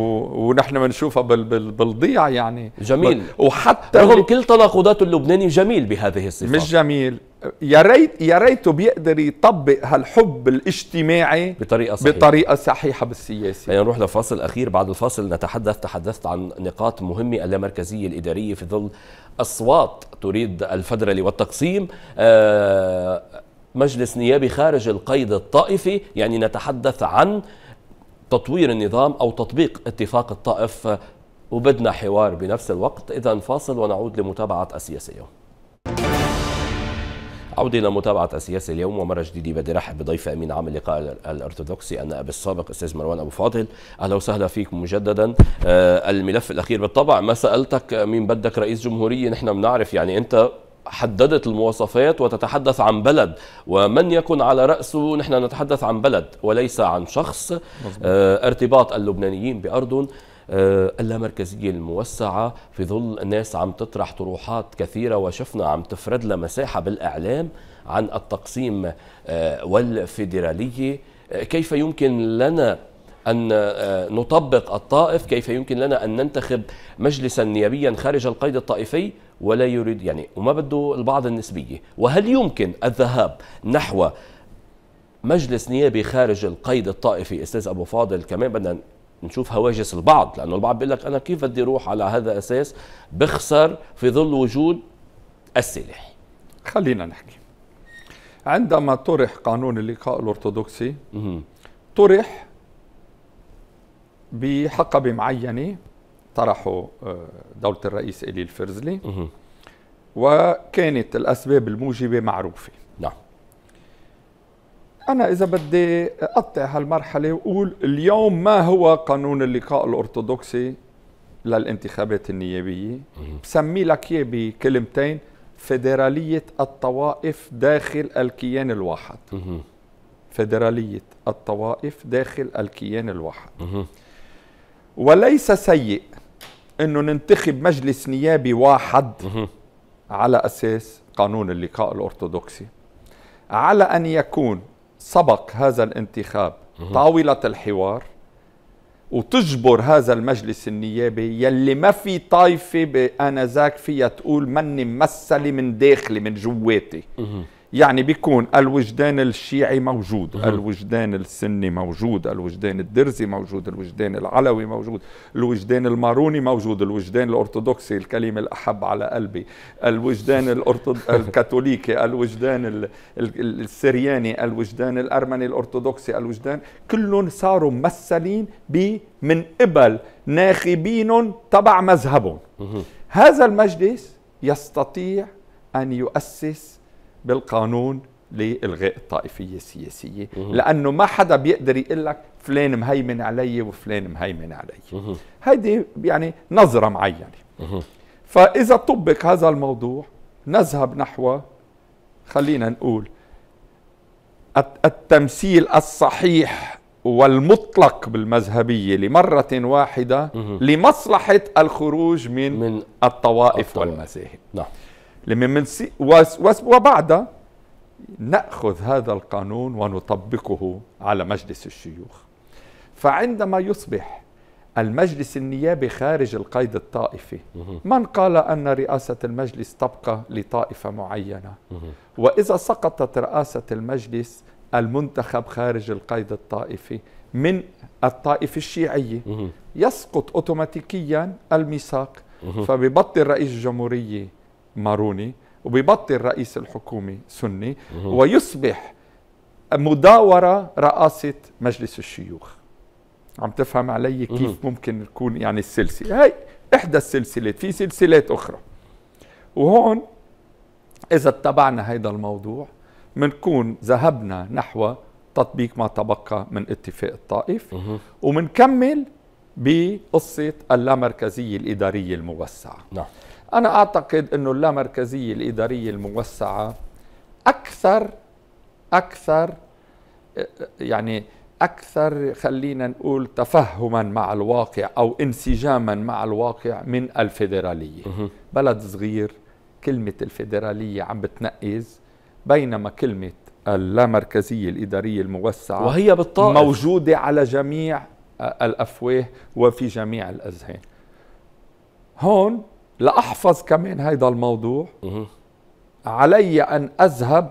ونحن بنشوفها بال... بال... بالضيع يعني جميل ب... وحتى رغم كل تناقضات اللبناني جميل بهذه الصفات مش جميل يا ريت يا ريته بيقدر يطبق هالحب الاجتماعي بطريقه صحيحه بطريقه صحيحه بالسياسه خلينا نروح لفاصل اخير بعد الفاصل نتحدث تحدثت عن نقاط مهمه اللامركزيه الاداريه في ظل اصوات تريد الفدرالي والتقسيم آه، مجلس نيابي خارج القيد الطائفي يعني نتحدث عن تطوير النظام او تطبيق اتفاق الطائف وبدنا حوار بنفس الوقت اذا فاصل ونعود لمتابعه السياسه عودة إلى متابعة السياسة اليوم ومرة جديدة بدي رحب بضيف أمين عام اللقاء الأرثوذكسي النائب السابق أستاذ مروان أبو فاضل أهلا وسهلا فيك مجددا آه، الملف الأخير بالطبع ما سألتك مين بدك رئيس جمهورية نحن بنعرف يعني أنت حددت المواصفات وتتحدث عن بلد ومن يكن على رأسه نحن نتحدث عن بلد وليس عن شخص آه، ارتباط اللبنانيين بأرضهم آه، اللامركزية الموسعة في ظل الناس عم تطرح طروحات كثيرة وشفنا عم تفرد لها مساحة بالإعلام عن التقسيم آه، والفيدرالية آه، كيف يمكن لنا أن نطبق الطائف كيف يمكن لنا أن ننتخب مجلسا نيابيا خارج القيد الطائفي ولا يريد يعني وما بده البعض النسبية وهل يمكن الذهاب نحو مجلس نيابي خارج القيد الطائفي استاذ ابو فاضل كمان بدنا نشوف هواجس البعض لانه البعض بيقول لك انا كيف بدي اروح على هذا اساس بخسر في ظل وجود السلاح خلينا نحكي عندما طرح قانون اللقاء الارثوذكسي طرح بحقبه معينه طرحه آه، دوله الرئيس الي الفرزلي وكانت الاسباب الموجبه معروفه أنا إذا بدي أقطع هالمرحلة وأقول اليوم ما هو قانون اللقاء الأرثوذكسي للانتخابات النيابية بسمي لك إياه بكلمتين فدرالية الطوائف داخل الكيان الواحد فدرالية الطوائف داخل الكيان الواحد وليس سيء أنه ننتخب مجلس نيابي واحد على أساس قانون اللقاء الأرثوذكسي على أن يكون سبق هذا الانتخاب طاولة الحوار وتجبر هذا المجلس النيابي يلي ما في طايفة آنذاك فيها تقول مني ممثلة من داخلي من جواتي يعني بيكون الوجدان الشيعي موجود الوجدان السني موجود الوجدان الدرزي موجود الوجدان العلوي موجود الوجدان الماروني موجود الوجدان الأرثوذكسي الكلمة الأحب على قلبي الوجدان الأرتد... الكاثوليكي الوجدان السرياني الوجدان الأرمني الأرثوذكسي الوجدان كلهم صاروا ممثلين من قبل ناخبين تبع مذهبهم هذا المجلس يستطيع أن يؤسس بالقانون لإلغاء الطائفية السياسية لأنه ما حدا بيقدر يقول لك فلان مهيمن علي وفلان مهيمن علي هيدي يعني نظرة معينة فإذا طبق هذا الموضوع نذهب نحو خلينا نقول التمثيل الصحيح والمطلق بالمذهبية لمرة واحدة لمصلحة الخروج من, من الطوائف, الطوائف والمذاهب نعم لما منسي وبعدها نأخذ هذا القانون ونطبقه على مجلس الشيوخ فعندما يصبح المجلس النيابي خارج القيد الطائفي من قال أن رئاسة المجلس تبقى لطائفة معينة وإذا سقطت رئاسة المجلس المنتخب خارج القيد الطائفي من الطائفة الشيعية يسقط أوتوماتيكيا الميثاق فبيبطل رئيس الجمهورية ماروني وبيبطل رئيس الحكومة سني ويصبح مداورة رئاسة مجلس الشيوخ عم تفهم علي كيف ممكن يكون يعني السلسلة هاي إحدى السلسلات في سلسلات أخرى وهون إذا اتبعنا هذا الموضوع منكون ذهبنا نحو تطبيق ما تبقى من اتفاق الطائف ومنكمل بقصة اللامركزية الإدارية الموسعة نعم. أنا أعتقد أنه اللامركزية الإدارية الموسعة أكثر أكثر يعني أكثر خلينا نقول تفهما مع الواقع أو انسجاما مع الواقع من الفيدرالية بلد صغير كلمة الفيدرالية عم بتنقز بينما كلمة اللامركزية الإدارية الموسعة وهي بالطائف موجودة على جميع الأفواه وفي جميع الأذهان هون لأحفظ كمان هيدا الموضوع علي أن أذهب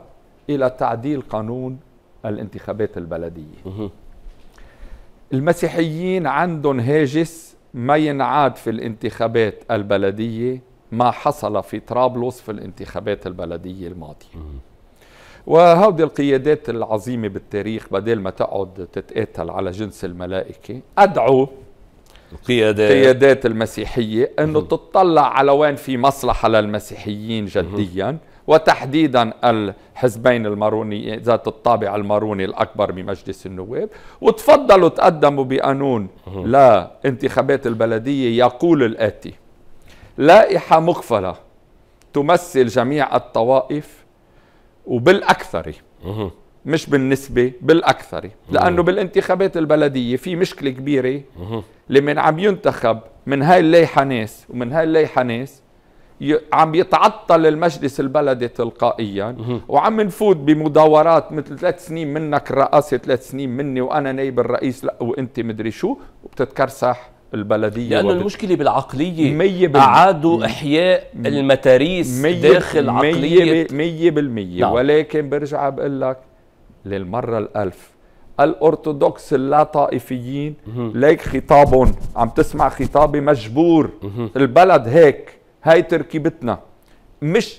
إلى تعديل قانون الانتخابات البلدية المسيحيين عندهم هاجس ما ينعاد في الانتخابات البلدية ما حصل في طرابلس في الانتخابات البلدية الماضية وهودي القيادات العظيمة بالتاريخ بدل ما تقعد تتقاتل على جنس الملائكة أدعو القيادات القيادات المسيحية أنه تطلع على وين في مصلحة للمسيحيين جديا وتحديدا الحزبين الماروني ذات الطابع الماروني الأكبر بمجلس النواب وتفضلوا تقدموا بقانون لانتخابات البلدية يقول الآتي لائحة مقفلة تمثل جميع الطوائف وبالأكثر مش بالنسبة بالأكثر لأنه بالانتخابات البلدية في مشكلة كبيرة لمن عم ينتخب من هاي الليحة ناس ومن هاي الليحة ناس عم يتعطل المجلس البلدي تلقائيا وعم نفوت بمداورات مثل ثلاث سنين منك الرئاسة ثلاث سنين مني وأنا نايب الرئيس لا وأنت مدري شو وبتتكرسح البلدية لأنه وبت... المشكلة بالعقلية مية بال... أعادوا إحياء المتاريس مية داخل مية عقلية مية بالمية نعم. ولكن برجع بقول لك للمرة الألف الأرثوذكس اللاطائفيين ليك خطابهم عم تسمع خطابي مجبور البلد هيك هاي تركيبتنا مش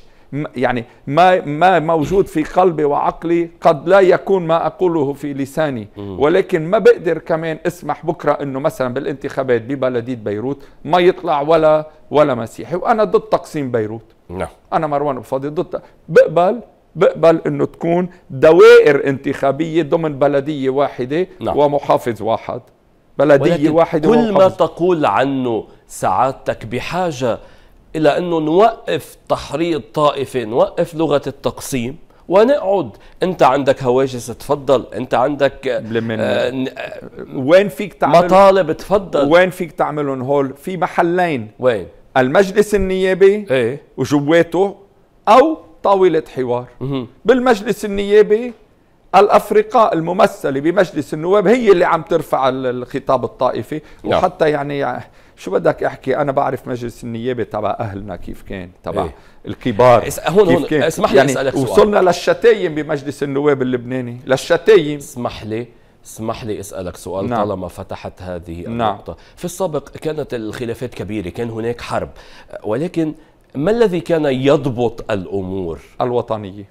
يعني ما ما موجود في قلبي وعقلي قد لا يكون ما اقوله في لساني ولكن ما بقدر كمان اسمح بكره انه مثلا بالانتخابات ببلديه بيروت ما يطلع ولا ولا مسيحي وانا ضد تقسيم بيروت نعم انا مروان بفضي ضد بقبل بقبل انه تكون دوائر انتخابيه ضمن بلديه واحده نعم. ومحافظ واحد بلديه واحده كل ومحافظ. ما تقول عنه سعادتك بحاجه الى انه نوقف تحريض طائفي نوقف لغه التقسيم ونقعد انت عندك هواجس تفضل انت عندك آه، من آه،, آه وين فيك تعمل مطالب تفضل وين فيك تعملهم هول في محلين وين المجلس النيابي ايه وجواته او طاولة حوار بالمجلس النيابي الافرقاء الممثله بمجلس النواب هي اللي عم ترفع الخطاب الطائفي نعم. وحتى يعني شو بدك احكي انا بعرف مجلس النيابه تبع اهلنا كيف كان تبع إيه؟ الكبار إس... هون كيف هون كان. اسمح لي يعني اسالك سؤال وصلنا للشتايم بمجلس النواب اللبناني للشتايم اسمح لي اسمح لي اسالك سؤال نعم. طالما فتحت هذه نعم. النقطه نعم. في السابق كانت الخلافات كبيره كان هناك حرب ولكن ما الذي كان يضبط الامور؟ الوطنيه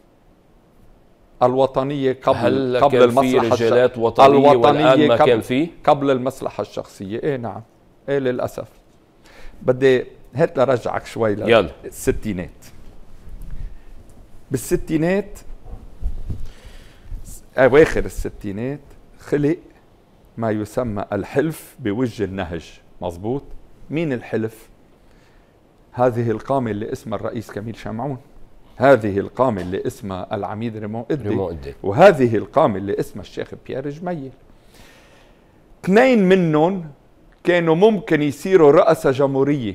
الوطنيه قبل هل قبل كان المصلحه في رجالات وطنيه الوطنيه والآن ما قبل كان في قبل المصلحه الشخصيه ايه نعم ايه للاسف بدي هات لرجعك شوي للستينات بالستينات اواخر الستينات خلق ما يسمى الحلف بوجه النهج مظبوط مين الحلف هذه القامة اللي اسمها الرئيس كميل شمعون هذه القامة اللي اسمها العميد ريمون إدي وهذه القامة اللي اسمها الشيخ بيير جميل اثنين منهم كانوا ممكن يصيروا رأس جمهورية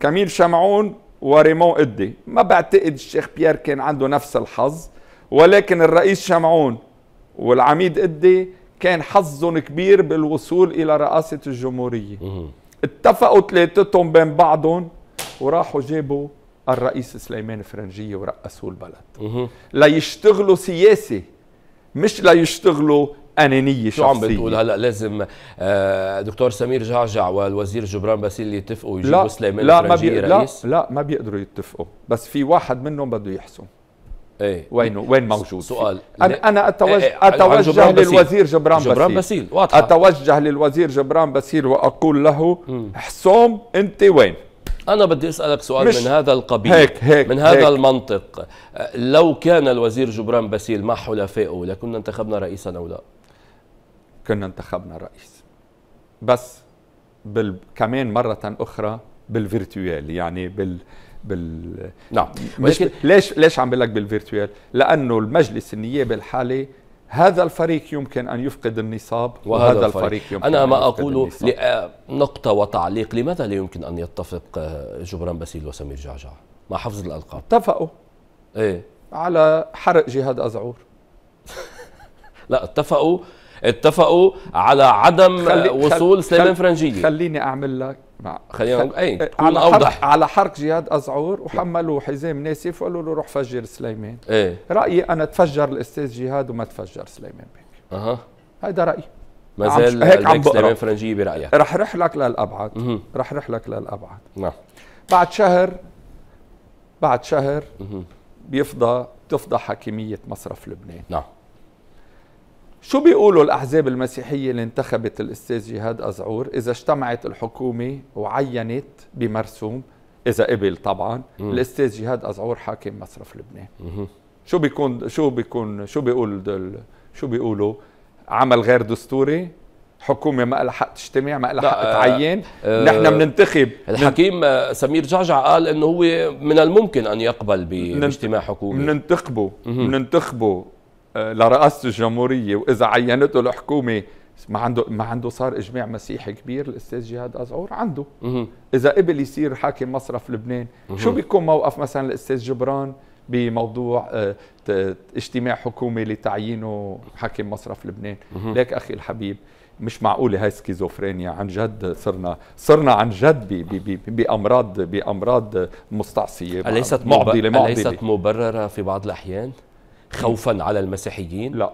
كميل شمعون وريمون إدي ما بعتقد الشيخ بيير كان عنده نفس الحظ ولكن الرئيس شمعون والعميد إدي كان حظهم كبير بالوصول إلى رئاسة الجمهورية اتفقوا ثلاثتهم بين بعضهم وراحوا جابوا الرئيس سليمان فرنجية ورقصوا البلد ليشتغلوا سياسي مش ليشتغلوا انانيه شو عم بتقول هلا لازم آه، دكتور سمير جعجع والوزير جبران باسيل يتفقوا يجيبوا لا سليمان لا ما بي... رئيس لا لا ما بيقدروا يتفقوا بس في واحد منهم بده يحسم ايه وينه وين موجود سؤال انا انا اتوجه ايه, إيه، اتوجه جبران للوزير جبران, جبران باسيل, باسيل. واضحه اتوجه للوزير جبران باسيل واقول له حسوم انت وين أنا بدي أسألك سؤال من هذا القبيل هيك هيك من هذا هيك المنطق لو كان الوزير جبران باسيل مع حلفائه لكنا انتخبنا رئيسا أو لا كنا انتخبنا رئيس بس بال... كمان مرة أخرى بالفيرتويال يعني بال بال نعم ليش ليش عم بقول لك بالفيرتويال؟ لأنه المجلس النيابي الحالي هذا الفريق يمكن أن يفقد النصاب وهذا, الفريق. الفريق يمكن أنا ما أقول نقطة وتعليق لماذا لا يمكن أن يتفق آه، جبران باسيل وسمير جعجع مع حفظ الألقاب اتفقوا إيه؟ على حرق جهاد أزعور لا اتفقوا اتفقوا على عدم خلي وصول خلي سليمان فرنجيه خليني اعمل لك مع خلينا خل... اي إيه، على اوضح حرق على حرق جهاد ازعور وحملوا حزام ناسف وقالوا له روح فجر سليمان ايه رايي انا تفجر الاستاذ جهاد وما تفجر سليمان بك اها هيدا رايي ما زال هيك عم سليمان فرنجيه برايك رح رح لك للابعد مه. رح رحلك لك للابعد نعم بعد شهر بعد شهر مه. بيفضى تفضى حاكميه مصرف لبنان نعم شو بيقولوا الأحزاب المسيحية اللي انتخبت الأستاذ جهاد أزعور إذا اجتمعت الحكومة وعينت بمرسوم إذا قبل طبعا م. الأستاذ جهاد أزعور حاكم مصرف لبنان م. شو بيكون شو بيكون شو بيقول دل شو بيقولوا عمل غير دستوري حكومه ما لها حق تجتمع ما لها حق تعين أه, آه، نحن بننتخب الحكيم من... سمير جعجع قال انه هو من الممكن ان يقبل باجتماع حكومي بننتخبه بننتخبه آه، لرئاسه الجمهوريه واذا عينته الحكومه ما عنده ما عنده صار اجماع مسيحي كبير الاستاذ جهاد ازعور عنده مه. اذا قبل يصير حاكم مصرف لبنان مه. شو بيكون موقف مثلا الاستاذ جبران بموضوع آه، اجتماع حكومي لتعيينه حاكم مصرف لبنان مه. ليك اخي الحبيب مش معقولة هاي سكيزوفرينيا عن جد صرنا صرنا عن جد بأمراض بأمراض مستعصية أليست معضلة أليست مبررة في بعض الأحيان؟ خوفا على المسيحيين لا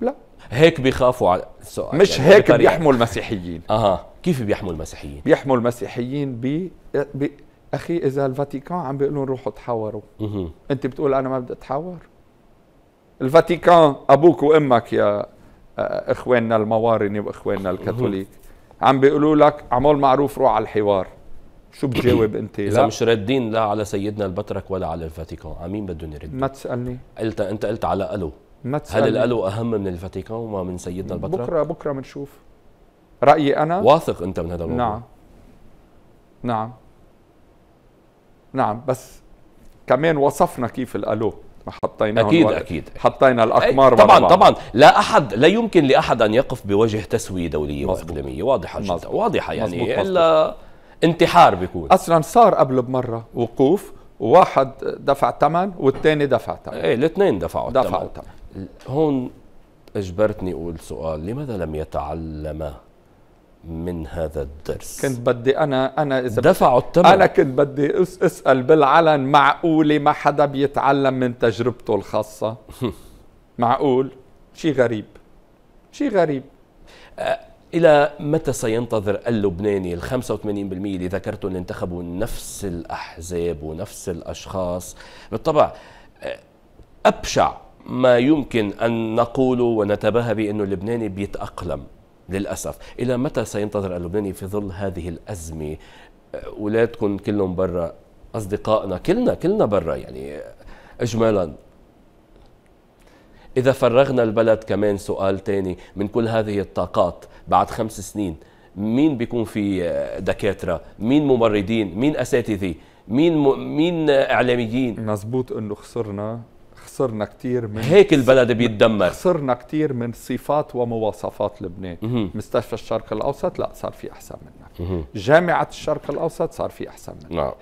لا هيك بيخافوا على السؤال مش يعني هيك بيحموا المسيحيين اها كيف بيحموا المسيحيين بيحموا المسيحيين ب بي... اخي اذا الفاتيكان عم بيقولوا روحوا تحاوروا انت بتقول انا ما بدي اتحاور الفاتيكان ابوك وامك يا آه، اخواننا الموارنه واخواننا الكاثوليك عم بيقولوا لك اعمل معروف روح على الحوار شو بتجاوب انت اذا مش رادين لا على سيدنا البترك ولا على الفاتيكان على مين بدهم يردوا ما تسالني قلت انت قلت على الو ما تسألني. هل الالو اهم من الفاتيكان وما من سيدنا البترك بكره بكره بنشوف رايي انا واثق انت من هذا الموضوع نعم نعم نعم بس كمان وصفنا كيف الالو حطينا اكيد ورق. اكيد حطينا الاقمار طبعا بعض. طبعا لا احد لا يمكن لاحد ان يقف بوجه تسويه دوليه واقليميه واضحه جدا واضحه يعني مزبوط. الا انتحار بيكون اصلا صار قبله بمره وقوف وواحد دفع ثمن والثاني دفع ثمن ايه الاثنين دفعوا دفعوا ثمن هون اجبرتني اقول سؤال لماذا لم يتعلم من هذا الدرس كنت بدي انا انا اذا دفعوا الثمن انا كنت بدي اسال بالعلن معقوله ما حدا بيتعلم من تجربته الخاصه معقول شيء غريب شيء غريب أه إلى متى سينتظر اللبناني ال 85% اللي ذكرتوا اللي انتخبوا نفس الأحزاب ونفس الأشخاص بالطبع آه، أبشع ما يمكن أن نقوله ونتباهى بأنه اللبناني بيتأقلم للأسف إلى متى سينتظر اللبناني في ظل هذه الأزمة آه، ولادكم كلهم برا أصدقائنا كلنا كلنا برا يعني آه، إجمالا إذا فرغنا البلد كمان سؤال تاني من كل هذه الطاقات بعد خمس سنين مين بيكون في دكاترة مين ممرضين مين أساتذة مين م... مين إعلاميين مزبوط أنه خسرنا خسرنا كثير من هيك البلد بيتدمر خسرنا كثير من صفات ومواصفات لبنان مه. مستشفى الشرق الاوسط لا صار في احسن منك جامعه الشرق الاوسط صار في احسن منك نعم.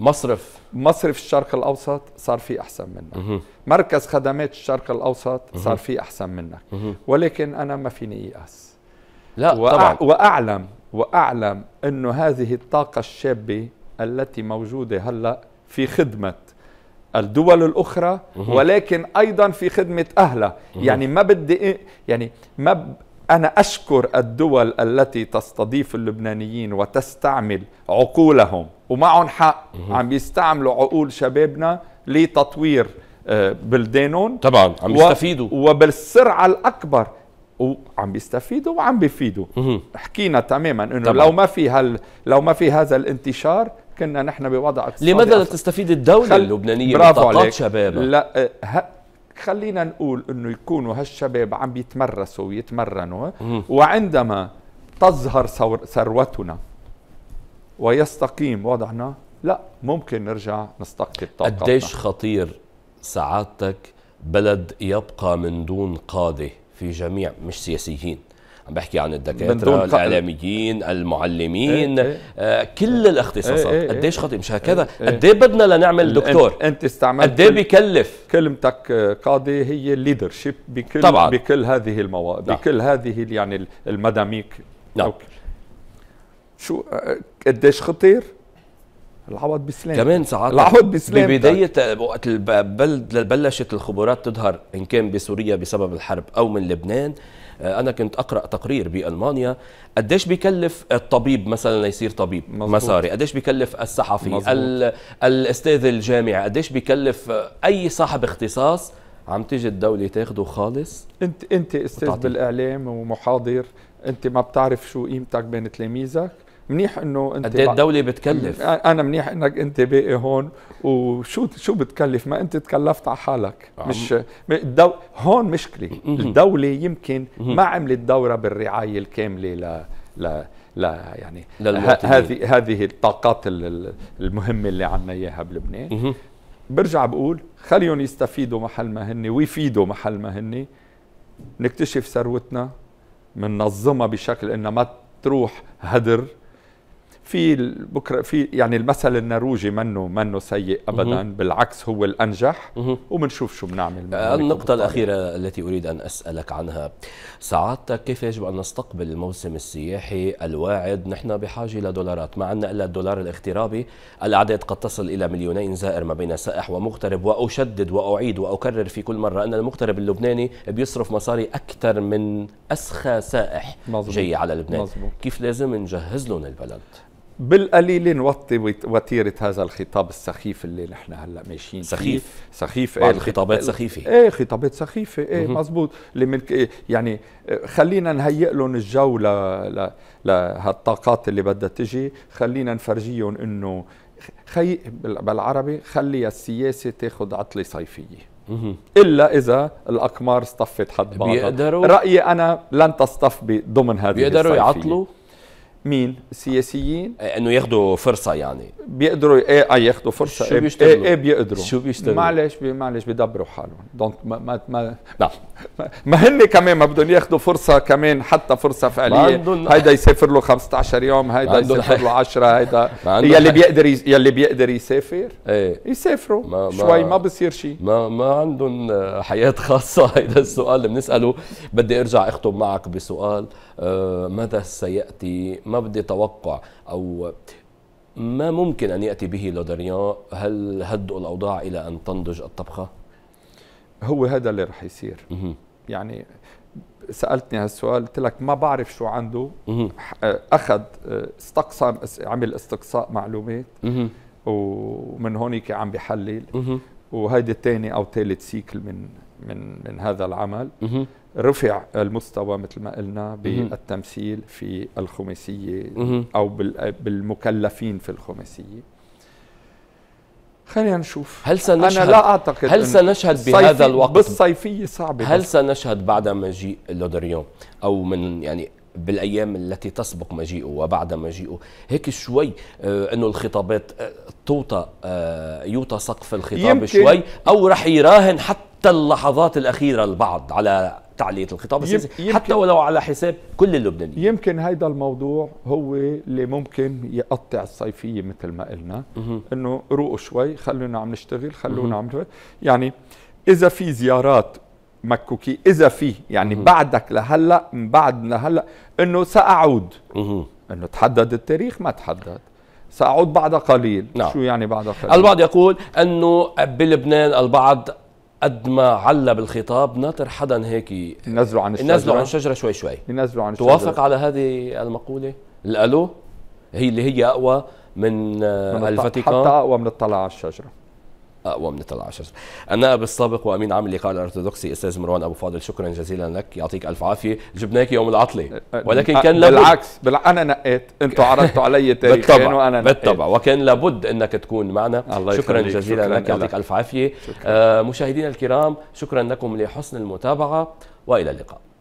مصرف مصرف الشرق الاوسط صار في احسن منك مركز خدمات الشرق الاوسط صار في احسن منك ولكن انا ما فيني اياس لا وأع... طبعا واعلم واعلم انه هذه الطاقه الشابه التي موجوده هلا في خدمه الدول الاخرى ولكن ايضا في خدمه اهلها يعني ما بدي يعني ما أنا أشكر الدول التي تستضيف اللبنانيين وتستعمل عقولهم ومعهم حق عم بيستعملوا عقول شبابنا لتطوير آه، بلدانهم طبعا عم يستفيدوا وبالسرعة الأكبر وعم بيستفيدوا وعم بيفيدوا حكينا تماما انه لو ما في هال لو ما في هذا الانتشار كنا نحن بوضع اقتصادي لماذا لا تستفيد الدوله خل... اللبنانيه من طاقات شبابها لا آه، خلينا نقول انه يكونوا هالشباب عم بيتمرسوا ويتمرنوا وعندما تظهر ثروتنا ويستقيم وضعنا لا ممكن نرجع نستقطب طاقتنا قديش خطير سعادتك بلد يبقى من دون قاده في جميع مش سياسيين عم بحكي عن الدكاتره الاعلاميين المعلمين ايه ايه آه، كل إيه، الاختصاصات ايه ايه قديش خطير مش هكذا ايه, إيه. قديه بدنا لنعمل دكتور انت استعملت قد بكلف كلمتك آه، قاضي هي الليدرشيب بكل طبعا بكل هذه المواد نعم. بكل هذه يعني المداميك نعم أوكي. شو آه، قديش خطير العوض بسلام كمان ساعات العوض بسلام ببداية وقت بلشت الخبرات تظهر إن كان بسوريا بسبب الحرب أو من لبنان آه، انا كنت اقرا تقرير بالمانيا قديش بيكلف الطبيب مثلا ليصير طبيب مزبوط. مساري قديش بيكلف الصحفي مزبوط. الاستاذ الجامعي قديش بيكلف اي صاحب اختصاص عم تيجي الدولة تاخده خالص انت انت استاذ بالاعلام ومحاضر انت ما بتعرف شو قيمتك بين تلاميذك منيح انه انت قد إيه الدوله بتكلف انا منيح انك انت باقي هون وشو شو بتكلف ما انت تكلفت على حالك عم. مش الدو... هون مشكله الدوله يمكن ما عملت دورها بالرعايه الكامله ل ل لا يعني هذه هذه الطاقات المهمه اللي عنا اياها بلبنان برجع بقول خليهم يستفيدوا محل ما هن ويفيدوا محل ما هن نكتشف ثروتنا مننظمها بشكل انها ما تروح هدر في بكره في يعني المثل النرويجي منه منه سيء ابدا مه. بالعكس هو الانجح وبنشوف شو بنعمل آه، النقطة الأخيرة التي أريد أن أسألك عنها سعادتك كيف يجب أن نستقبل الموسم السياحي الواعد نحن بحاجة لدولارات ما عندنا إلا الدولار الاغترابي الأعداد قد تصل إلى مليونين زائر ما بين سائح ومغترب وأشدد وأعيد وأكرر في كل مرة أن المغترب اللبناني بيصرف مصاري أكثر من أسخى سائح مزبوط. جاي على لبنان مزبوط. كيف لازم نجهز لهم البلد بالقليل نوطي وتيره هذا الخطاب السخيف اللي نحن هلا ماشيين سخيف فيه. سخيف بعض ايه الخطابات سخيفه ايه خطابات سخيفه ايه مزبوط اللي من يعني خلينا نهيئ لهم الجو ل... ل... لهالطاقات اللي بدها تجي خلينا نفرجيهم انه خي بالعربي خلي السياسه تاخذ عطله صيفيه الا اذا الاقمار اصطفت حد بعضها بيقدروا رايي انا لن تصطف ضمن هذه بيقدروا يعطلوا مين السياسيين إيه، انه ياخذوا فرصه يعني بيقدروا ايه آه، ياخذوا فرصه شو بيشتغلوا إيه،, ايه, ايه بيقدروا شو بيشتغلوا معلش معلش بيدبروا حالهم دونك ما ما ما, ما هن كمان ما بدهم ياخذوا فرصه كمان حتى فرصه فعليه هيدا يسافر له 15 يوم هيدا يسافر له 10 هيدا يلي بيقدر يلي بيقدر يسافر ايه يسافروا ما شوي ما بصير شيء ما ما عندهم آه، حياه خاصه هيدا السؤال اللي بنساله بدي ارجع اختم معك بسؤال آه ماذا سياتي ما بدي توقع او ما ممكن ان ياتي به لودريان هل هدئوا الاوضاع الى ان تنضج الطبخه هو هذا اللي رح يصير يعني سالتني هالسؤال قلت لك ما بعرف شو عنده آه، اخذ آه، استقصى عمل استقصاء معلومات ومن هونيك عم بحلل وهيدي الثاني او ثالث سيكل من من من هذا العمل رفع المستوى مثل ما قلنا بالتمثيل في الخماسيه او بالمكلفين في الخماسيه خلينا نشوف هل سنشهد أنا لا أعتقد هل سنشهد بهذا الوقت بالصيفية صعبة هل بس. سنشهد بعد مجيء لودريون أو من يعني بالايام التي تسبق مجيئه وبعد مجيئه هيك شوي آه انه الخطابات توطى آه, آه، يوطى سقف الخطاب شوي او رح يراهن حتى اللحظات الاخيره البعض على تعليق الخطاب السياسي حتى ولو على حساب كل اللبنانيين يمكن هيدا الموضوع هو اللي ممكن يقطع الصيفيه مثل ما قلنا انه روقوا شوي خلونا عم نشتغل خلونا عم يعني اذا في زيارات مكوكي اذا في يعني مه. بعدك لهلا من بعد لهلا انه ساعود مه. انه تحدد التاريخ ما تحدد ساعود بعد قليل نعم. شو يعني بعد قليل البعض يقول انه بلبنان البعض قد ما على بالخطاب ناطر حدا هيك ينزلوا عن الشجره ينزلوا عن الشجره شوي شوي ينزلوا عن الشجره توافق على هذه المقوله؟ الالو هي اللي هي اقوى من, من الفاتيكان حتى اقوى من الطلعه على الشجره اقوى من الثلاث عشر النائب السابق وامين عام اللقاء الارثوذكسي استاذ مروان ابو فاضل شكرا جزيلا لك يعطيك الف عافيه جبناك يوم العطله ولكن كان لابد بالعكس بل... انا نقيت انتم عرضتوا علي تاريخين وانا نقيت بالطبع وكان لابد انك تكون معنا الله شكرا جزيلا شكرا لك يعطيك الف عافيه آه مشاهدينا الكرام شكرا لكم لحسن المتابعه والى اللقاء